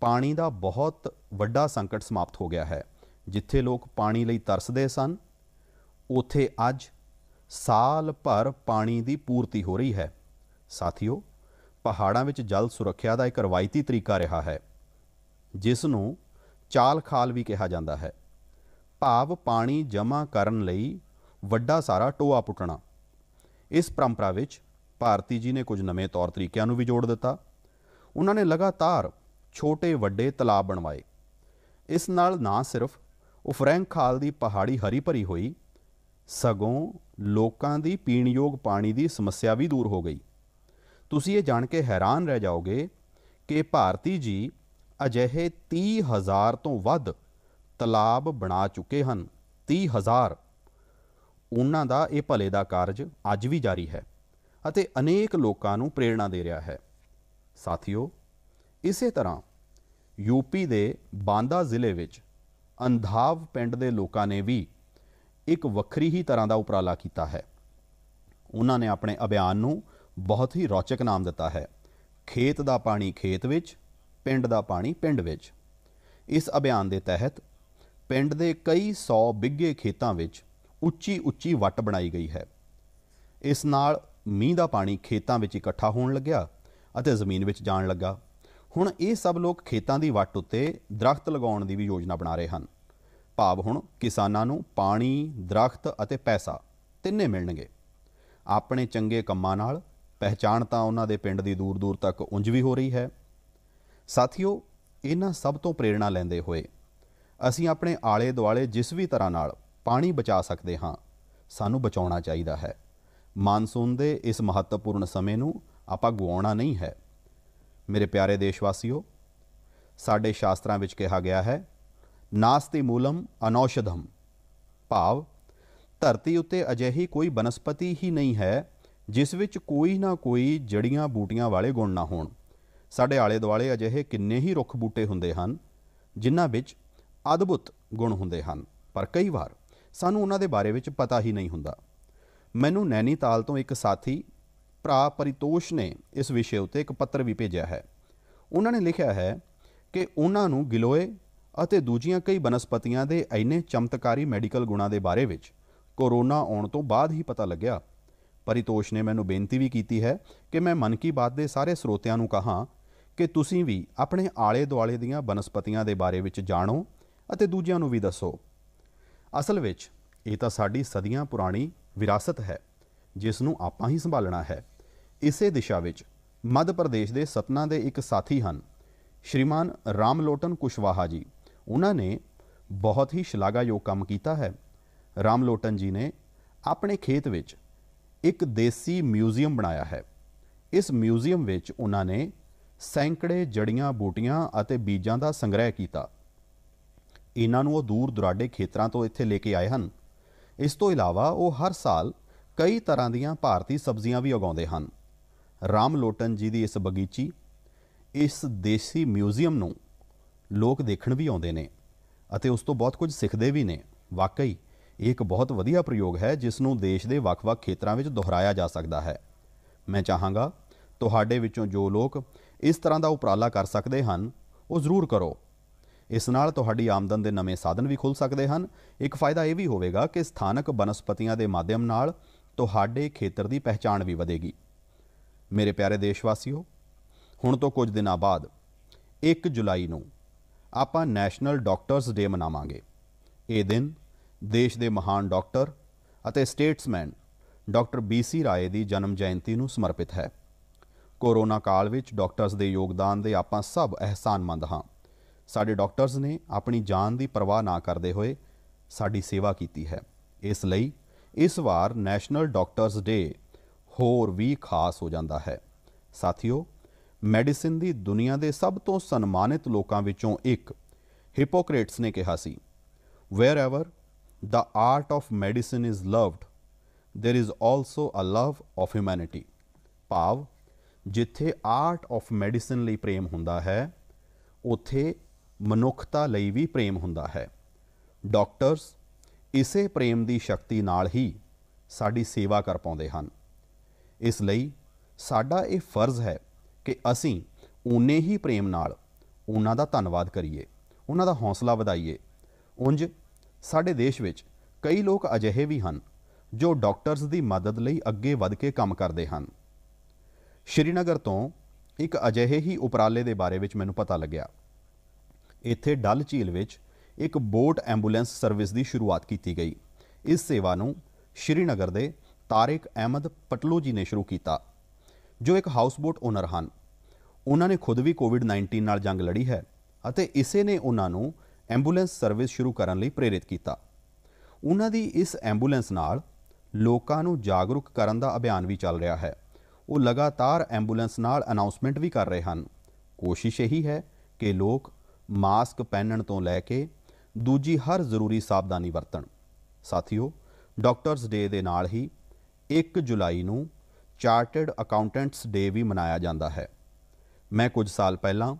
ਪਾਣੀ ਦਾ ਬਹੁਤ ਵੱਡਾ ਸੰਕਟ ਸਮਾਪਤ ਹੋ ਗਿਆ ਹੈ ਜਿੱਥੇ ਲੋਕ ਪਾਣੀ ਲਈ ਤਰਸਦੇ ਸਨ ਉਥੇ ਅੱਜ ਸਾਲ ਭਰ ਪਾਣੀ ਦੀ ਪੂਰਤੀ ਹੋ ਰਹੀ ਹੈ ਸਾਥੀਓ ਪਹਾੜਾਂ ਵਿੱਚ ਜਲ ਸੁਰੱਖਿਆ ਦਾ ਇੱਕ ਰਵਾਇਤੀ ਤਰੀਕਾ ਰਿਹਾ ਹੈ ਜਿਸ ਨੂੰ ਚਾਲ ਖਾਲ ਵੀ ਕਿਹਾ ਜਾਂਦਾ ਹੈ ਭਾਵ ਪਾਣੀ ਜਮ੍ਹਾਂ ਕਰਨ ਲਈ ਵੱਡਾ ਸਾਰਾ ਟੋਆ ਪੁੱਟਣਾ ਇਸ ਪਰੰਪਰਾ ਵਿੱਚ ਭਾਰਤੀ ਜੀ ਨੇ ਕੁਝ ਨਵੇਂ ਤੌਰ ਤਰੀਕਿਆਂ ਨੂੰ ਵੀ ਜੋੜ ਦਿੱਤਾ ਉਹਨਾਂ ਨੇ ਲਗਾਤਾਰ ਛੋਟੇ ਵੱਡੇ ਤਲਾਬ ਬਣਵਾਏ ਇਸ ਨਾਲ ਨਾ ਸਿਰਫ ਉਫਰੈਂਕ ਖਾਲ ਦੀ ਪਹਾੜੀ ਹਰੀ ਭਰੀ ਹੋਈ ਸਗੋਂ ਲੋਕਾਂ ਦੀ ਪੀਣਯੋਗ ਪਾਣੀ ਦੀ ਸਮੱਸਿਆ ਵੀ ਦੂਰ ਹੋ ਗਈ ਤੁਸੀਂ ਇਹ ਜਾਣ ਕੇ ਹੈਰਾਨ ਰਹਿ ਜਾਓਗੇ ਕਿ ਭਾਰਤੀ ਜੀ ਅਜਿਹੇ 30000 ਤੋਂ ਵੱਧ ਤਲਾਬ ਬਣਾ ਚੁੱਕੇ ਹਨ 30000 ਉਹਨਾਂ ਦਾ ਇਹ ਭਲੇ ਦਾ ਕਾਰਜ ਅੱਜ ਵੀ ਜਾਰੀ ਹੈ ਅਤੇ ਅਨੇਕ ਲੋਕਾਂ ਨੂੰ ਪ੍ਰੇਰਣਾ ਦੇ ਰਿਹਾ ਹੈ ਸਾਥੀਓ ਇਸੇ ਤਰ੍ਹਾਂ ਯੂਪੀ ਦੇ ਬਾਂਦਾ ਜ਼ਿਲ੍ਹੇ ਵਿੱਚ ਅੰਧਾਵ ਪਿੰਡ ਦੇ ਲੋਕਾਂ ਨੇ ਵੀ ਇੱਕ ਵੱਖਰੀ ਹੀ ਤਰ੍ਹਾਂ ਦਾ ਉਪਰਾਲਾ ਕੀਤਾ ਹੈ ਉਹਨਾਂ ਨੇ ਆਪਣੇ ਅਭਿਆਨ ਨੂੰ ਬਹੁਤ ਹੀ ਰੌਚਕ ਨਾਮ ਦਿੱਤਾ ਹੈ ਖੇਤ ਦਾ ਪਾਣੀ ਖੇਤ ਵਿੱਚ ਪਿੰਡ ਦਾ ਪਾਣੀ ਪਿੰਡ ਵਿੱਚ ਇਸ ਅਭਿਆਨ ਦੇ ਤਹਿਤ ਪਿੰਡ ਦੇ ਕਈ 100 ਬਿੱਗੇ ਖੇਤਾਂ ਵਿੱਚ ਉੱਚੀ ਉੱਚੀ ਵੱਟ ਬਣਾਈ ਗਈ ਹੈ ਇਸ ਨਾਲ ਮੀਂਹ ਦਾ ਪਾਣੀ ਖੇਤਾਂ ਵਿੱਚ ਇਕੱਠਾ ਹੋਣ ਲੱਗਿਆ ਅਤੇ ਜ਼ਮੀਨ ਵਿੱਚ ਜਾਣ ਲੱਗਾ ਹੁਣ ਇਹ ਸਭ ਲੋਕ ਖੇਤਾਂ ਦੀ ਵੱਟ ਉੱਤੇ ਦਰਖਤ ਲਗਾਉਣ ਦੀ ਵੀ ਯੋਜਨਾ ਬਣਾ ਰਹੇ ਹਨ ਭਾਵ ਹੁਣ ਕਿਸਾਨਾਂ ਨੂੰ ਪਾਣੀ, ਦਰਖਤ ਅਤੇ ਪੈਸਾ ਤਿੰਨੇ ਮਿਲਣਗੇ ਆਪਣੇ ਚੰਗੇ ਕੰਮਾਂ ਨਾਲ ਪਹਿਚਾਣ ਤਾਂ ਉਹਨਾਂ ਦੇ ਪਿੰਡ ਦੀ ਦੂਰ-ਦੂਰ ਤੱਕ ਉਂਝ ਵੀ ਹੋ ਰਹੀ ਹੈ ਸਾਥੀਓ ਇਹਨਾਂ ਸਭ ਤੋਂ ਪ੍ਰੇਰਣਾ ਲੈਂਦੇ ਹੋਏ ਅਸੀਂ ਆਪਣੇ ਆਲੇ-ਦੁਆਲੇ ਜਿਸ ਵੀ ਤਰ੍ਹਾਂ ਨਾਲ ਪਾਣੀ ਬਚਾ ਸਕਦੇ ਹਾਂ ਸਾਨੂੰ ਬਚਾਉਣਾ ਚਾਹੀਦਾ ਹੈ ਮਾਨਸੂਨ ਦੇ ਇਸ ਮਹੱਤਵਪੂਰਨ ਸਮੇਂ ਨੂੰ ਆਪਾਂ ਗਵਾਉਣਾ ਨਹੀਂ ਹੈ ਮੇਰੇ ਪਿਆਰੇ ਦੇਸ਼ਵਾਸੀਓ ਸਾਡੇ ਸ਼ਾਸਤਰਾਂ ਵਿੱਚ ਕਿਹਾ ਗਿਆ ਹੈ ਨਾਸਤੀ ਮੂਲਮ ਅਨੌਸ਼ਧਮ ਭਾਵ ਧਰਤੀ ਉੱਤੇ ਅਜਿਹੀ ਕੋਈ ਬਨਸਪਤੀ ਹੀ ਨਹੀਂ ਹੈ ਜਿਸ ਵਿੱਚ ਕੋਈ ਨਾ ਕੋਈ ਜੜੀਆਂ ਬੂਟੀਆਂ ਵਾਲੇ ਗੁਣ ਨਾ ਹੋਣ ਸਾਡੇ ਆਲੇ ਦੁਆਲੇ ਅਜਿਹੇ ਕਿੰਨੇ ਹੀ ਰੁੱਖ ਬੂਟੇ ਹੁੰਦੇ ਹਨ ਜਿਨ੍ਹਾਂ ਵਿੱਚ ਅਦਭੁਤ ਗੁਣ ਹੁੰਦੇ ਹਨ ਪਰ ਕਈ ਵਾਰ ਸਾਨੂੰ ਉਹਨਾਂ ਦੇ ਬਾਰੇ ਵਿੱਚ ਪਤਾ ਹੀ ਨਹੀਂ ਹੁੰਦਾ ਮੈਨੂੰ ਨੈਨੀਤਾਲ ਤੋਂ ਇੱਕ ਸਾਥੀ ਭਰਾ ਪਰਿਤੋਸ਼ ਨੇ ਇਸ ਵਿਸ਼ੇ ਉੱਤੇ ਇੱਕ ਪੱਤਰ ਵੀ ਭੇਜਿਆ ਹੈ ਉਹਨਾਂ ਨੇ ਲਿਖਿਆ ਹੈ ਕਿ ਉਹਨਾਂ ਨੂੰ ਗਿਲੋਏ ਅਤੇ ਦੂਜੀਆਂ ਕਈ ਬਨਸਪਤੀਆਂ ਦੇ ਐਨੇ ਚਮਤਕਾਰੀ ਮੈਡੀਕਲ ਗੁਣਾਂ ਦੇ ਬਾਰੇ ਵਿੱਚ ਕੋਰੋਨਾ ਆਉਣ ਤੋਂ ਬਾਅਦ ਹੀ ਪਤਾ ਲੱਗਿਆ ਪਰਿਤੋਸ਼ ਨੇ ਮੈਨੂੰ ਬੇਨਤੀ ਵੀ ਕੀਤੀ ਹੈ ਕਿ ਮੈਂ ਮਨ ਕੀ ਬਾਤ ਦੇ ਸਾਰੇ ਸਰੋਤਿਆਂ ਨੂੰ ਕਹਾਂ ਕਿ ਤੁਸੀਂ ਵੀ ਆਪਣੇ ਆਲੇ ਦੁਆਲੇ ਦੀਆਂ ਬਨਸਪਤੀਆਂ ਦੇ ਬਾਰੇ ਵਿੱਚ ਜਾਣੋ ਅਤੇ ਦੂਜਿਆਂ ਨੂੰ ਵੀ ਦੱਸੋ ਅਸਲ ਵਿੱਚ ਇਹ ਤਾਂ ਸਾਡੀ ਸਦੀਆਂ ਪੁਰਾਣੀ ਵਿਰਾਸਤ ਹੈ ਜਿਸ ਨੂੰ ਆਪਾਂ ਹੀ ਸੰਭਾਲਣਾ ਹੈ ਇਸੇ ਦਿਸ਼ਾ ਵਿੱਚ ਮੱਧ ਪ੍ਰਦੇਸ਼ ਦੇ ਸਤਨਾ ਦੇ ਇੱਕ ਸਾਥੀ ਹਨ ਸ਼੍ਰੀਮਾਨ ਰਾਮਲੋਟਨ ਕੁਸ਼ਵਾਹਾ ਜੀ ਉਹਨਾਂ ਨੇ ਬਹੁਤ ਹੀ ਸ਼ਲਾਘਾਯੋਗ ਕੰਮ ਕੀਤਾ ਹੈ ਰਾਮ ਲੋਟਨ ਜੀ ਨੇ ਆਪਣੇ ਖੇਤ ਵਿੱਚ ਇੱਕ ਦੇਸੀ ਮਿਊਜ਼ੀਅਮ ਬਣਾਇਆ ਹੈ ਇਸ ਮਿਊਜ਼ੀਅਮ ਵਿੱਚ ਉਹਨਾਂ ਨੇ ਸੈਂਕੜੇ ਜੜੀਆਂ ਬੂਟੀਆਂ ਅਤੇ ਬੀਜਾਂ ਦਾ ਸੰਗ੍ਰਹਿ ਕੀਤਾ ਇਹਨਾਂ ਨੂੰ ਉਹ ਦੂਰ ਦੁਰਾਡੇ ਖੇਤਰਾਂ ਤੋਂ ਇੱਥੇ ਲੈ ਕੇ ਆਏ ਹਨ ਇਸ ਤੋਂ ਇਲਾਵਾ ਉਹ ਹਰ ਸਾਲ ਕਈ ਤਰ੍ਹਾਂ ਦੀਆਂ ਭਾਰਤੀ ਸਬਜ਼ੀਆਂ ਵੀ ਉਗਾਉਂਦੇ ਹਨ ਰਾਮ ਲੋਟਨ ਜੀ ਦੀ ਇਸ ਬਗੀਚੀ ਇਸ ਦੇਸੀ ਮਿਊਜ਼ੀਅਮ ਨੂੰ ਲੋਕ ਦੇਖਣ ਵੀ ਆਉਂਦੇ ਨੇ ਅਤੇ ਉਸ ਤੋਂ ਬਹੁਤ ਕੁਝ ਸਿੱਖਦੇ ਵੀ ਨੇ ਵਾਕਈ ਇਹ ਇੱਕ ਬਹੁਤ ਵਧੀਆ ਪ੍ਰਯੋਗ ਹੈ ਜਿਸ ਨੂੰ ਦੇਸ਼ ਦੇ ਵੱਖ-ਵੱਖ ਖੇਤਰਾਂ ਵਿੱਚ ਦੁਹਰਾਇਆ ਜਾ ਸਕਦਾ ਹੈ ਮੈਂ ਚਾਹਾਂਗਾ ਤੁਹਾਡੇ ਵਿੱਚੋਂ ਜੋ ਲੋਕ ਇਸ ਤਰ੍ਹਾਂ ਦਾ ਉਪਰਾਲਾ ਕਰ ਸਕਦੇ ਹਨ ਉਹ ਜ਼ਰੂਰ ਕਰੋ ਇਸ ਨਾਲ ਤੁਹਾਡੀ ਆਮਦਨ ਦੇ ਨਵੇਂ ਸਾਧਨ ਵੀ ਖੁੱਲ ਸਕਦੇ ਹਨ ਇੱਕ ਫਾਇਦਾ ਇਹ ਵੀ ਹੋਵੇਗਾ ਕਿ ਸਥਾਨਕ ਬਨਸਪਤੀਆਂ ਦੇ ਮਾਧਿਅਮ ਨਾਲ ਤੁਹਾਡੇ ਖੇਤਰ ਦੀ ਪਹਿਚਾਣ ਵੀ ਵਧੇਗੀ ਮੇਰੇ ਪਿਆਰੇ ਦੇਸ਼ਵਾਸੀਓ ਹੁਣ ਤੋਂ ਕੁਝ ਦਿਨਾਂ ਬਾਅਦ 1 ਜੁਲਾਈ ਨੂੰ ਆਪਾਂ ਨੈਸ਼ਨਲ ਡਾਕਟਰਸ ਡੇ ਮਨਾਵਾਂਗੇ ਇਹ ਦਿਨ ਦੇਸ਼ ਦੇ ਮਹਾਨ ਡਾਕਟਰ ਅਤੇ statesman doctor B C Roy ਦੀ ਜਨਮ ਜਯੰਤੀ ਨੂੰ ਸਮਰਪਿਤ ਹੈ ਕੋਰੋਨਾ ਕਾਲ ਵਿੱਚ ਡਾਕਟਰਸ ਦੇ ਯੋਗਦਾਨ ਦੇ ਆਪਾਂ ਸਭ ਅਹਿਸਾਨਮੰਦ ਹਾਂ ਸਾਡੇ ਡਾਕਟਰਸ ਨੇ ਆਪਣੀ ਜਾਨ ਦੀ ਪਰਵਾਹ ਨਾ ਕਰਦੇ ਹੋਏ ਸਾਡੀ ਸੇਵਾ ਕੀਤੀ ਹੈ ਇਸ ਲਈ ਇਸ ਵਾਰ ਨੈਸ਼ਨਲ ਡਾਕਟਰਸ ਡੇ ਹੋਰ ਵੀ ਖਾਸ ਹੋ ਜਾਂਦਾ ਹੈ ਸਾਥੀਓ ਮੈਡੀਸਿਨ ਦੀ ਦੁਨੀਆ ਦੇ ਸਭ ਤੋਂ ਸਨਮਾਨਿਤ ਲੋਕਾਂ ਵਿੱਚੋਂ ਇੱਕ ਹਿਪੋਕ੍ਰੇਟਸ ਨੇ ਕਿਹਾ ਸੀ wherever the art of medicine is loved there is also a love of humanity ਭਾਵ ਜਿੱਥੇ ਆਰਟ ਆਫ ਮੈਡੀਸਿਨ ਲਈ ਪ੍ਰੇਮ ਹੁੰਦਾ ਹੈ ਉਥੇ ਮਨੁੱਖਤਾ ਲਈ ਵੀ ਪ੍ਰੇਮ ਹੁੰਦਾ ਹੈ ਡਾਕਟਰਸ ਇਸੇ ਪ੍ਰੇਮ ਦੀ ਸ਼ਕਤੀ ਨਾਲ ਹੀ ਸਾਡੀ ਸੇਵਾ ਕਰ ਪਾਉਂਦੇ ਹਨ ਇਸ ਲਈ ਸਾਡਾ ਇਹ ਫਰਜ਼ ਹੈ ਕਿ ਅਸੀਂ ਉਨੇ ਹੀ ਪ੍ਰੇਮ ਨਾਲ ਉਹਨਾਂ ਦਾ ਧੰਨਵਾਦ ਕਰੀਏ ਉਹਨਾਂ ਦਾ ਹੌਸਲਾ ਵਧਾਈਏ ਉੰਜ ਸਾਡੇ ਦੇਸ਼ ਵਿੱਚ ਕਈ ਲੋਕ ਅਜਿਹੇ ਵੀ ਹਨ ਜੋ ਡਾਕਟਰਸ ਦੀ ਮਦਦ ਲਈ ਅੱਗੇ ਵਧ ਕੇ ਕੰਮ ਕਰਦੇ ਹਨ ਸ਼੍ਰੀਨਗਰ ਤੋਂ ਇੱਕ ਅਜਿਹੇ ਹੀ ਉਪਰਾਲੇ ਦੇ ਬਾਰੇ ਵਿੱਚ ਮੈਨੂੰ ਪਤਾ ਲੱਗਿਆ ਇੱਥੇ ਡਲ ਝੀਲ ਵਿੱਚ ਇੱਕ ਬੋਟ ਐਂਬੂਲੈਂਸ ਸਰਵਿਸ ਦੀ ਸ਼ੁਰੂਆਤ ਕੀਤੀ ਗਈ ਇਸ ਸੇਵਾ ਨੂੰ ਸ਼੍ਰੀਨਗਰ ਦੇ ਤਾਰਿਕ ਅਹਿਮਦ ਪਟਲੂ ਜੀ ਨੇ ਸ਼ੁਰੂ ਕੀਤਾ ਜੋ ਇੱਕ ਹਾਊਸ ਬੋਟ ਓਨਰ ਹਨ ਉਹਨਾਂ ਨੇ ਖੁਦ ਵੀ ਕੋਵਿਡ-19 ਨਾਲ ਜੰਗ ਲੜੀ ਹੈ ਅਤੇ ਇਸੇ ਨੇ ਉਹਨਾਂ ਨੂੰ ਐਂਬੂਲੈਂਸ ਸਰਵਿਸ ਸ਼ੁਰੂ ਕਰਨ ਲਈ ਪ੍ਰੇਰਿਤ ਕੀਤਾ ਉਹਨਾਂ ਦੀ ਇਸ ਐਂਬੂਲੈਂਸ ਨਾਲ ਲੋਕਾਂ ਨੂੰ ਜਾਗਰੂਕ ਕਰਨ ਦਾ ਅਭਿਆਨ ਵੀ ਚੱਲ ਰਿਹਾ ਹੈ ਉਹ ਲਗਾਤਾਰ ਐਂਬੂਲੈਂਸ ਨਾਲ ਅਨਾਉਂਸਮੈਂਟ ਵੀ ਕਰ ਰਹੇ ਹਨ ਕੋਸ਼ਿਸ਼ ਇਹੀ ਹੈ ਕਿ ਲੋਕ ਮਾਸਕ ਪਹਿਨਣ ਤੋਂ ਲੈ ਕੇ ਦੂਜੀ ਹਰ ਜ਼ਰੂਰੀ ਸਾਵਧਾਨੀ ਵਰਤਣ ਸਾਥੀਓ ਡਾਕਟਰਸ ਡੇ ਦੇ ਨਾਲ ਹੀ 1 ਜੁਲਾਈ ਨੂੰ ਚਾਰਟਰਡ ਅਕਾਊਂਟੈਂਟਸ ਡੇ ਵੀ ਮਨਾਇਆ ਜਾਂਦਾ ਹੈ ਮੈਂ ਕੁਝ ਸਾਲ ਪਹਿਲਾਂ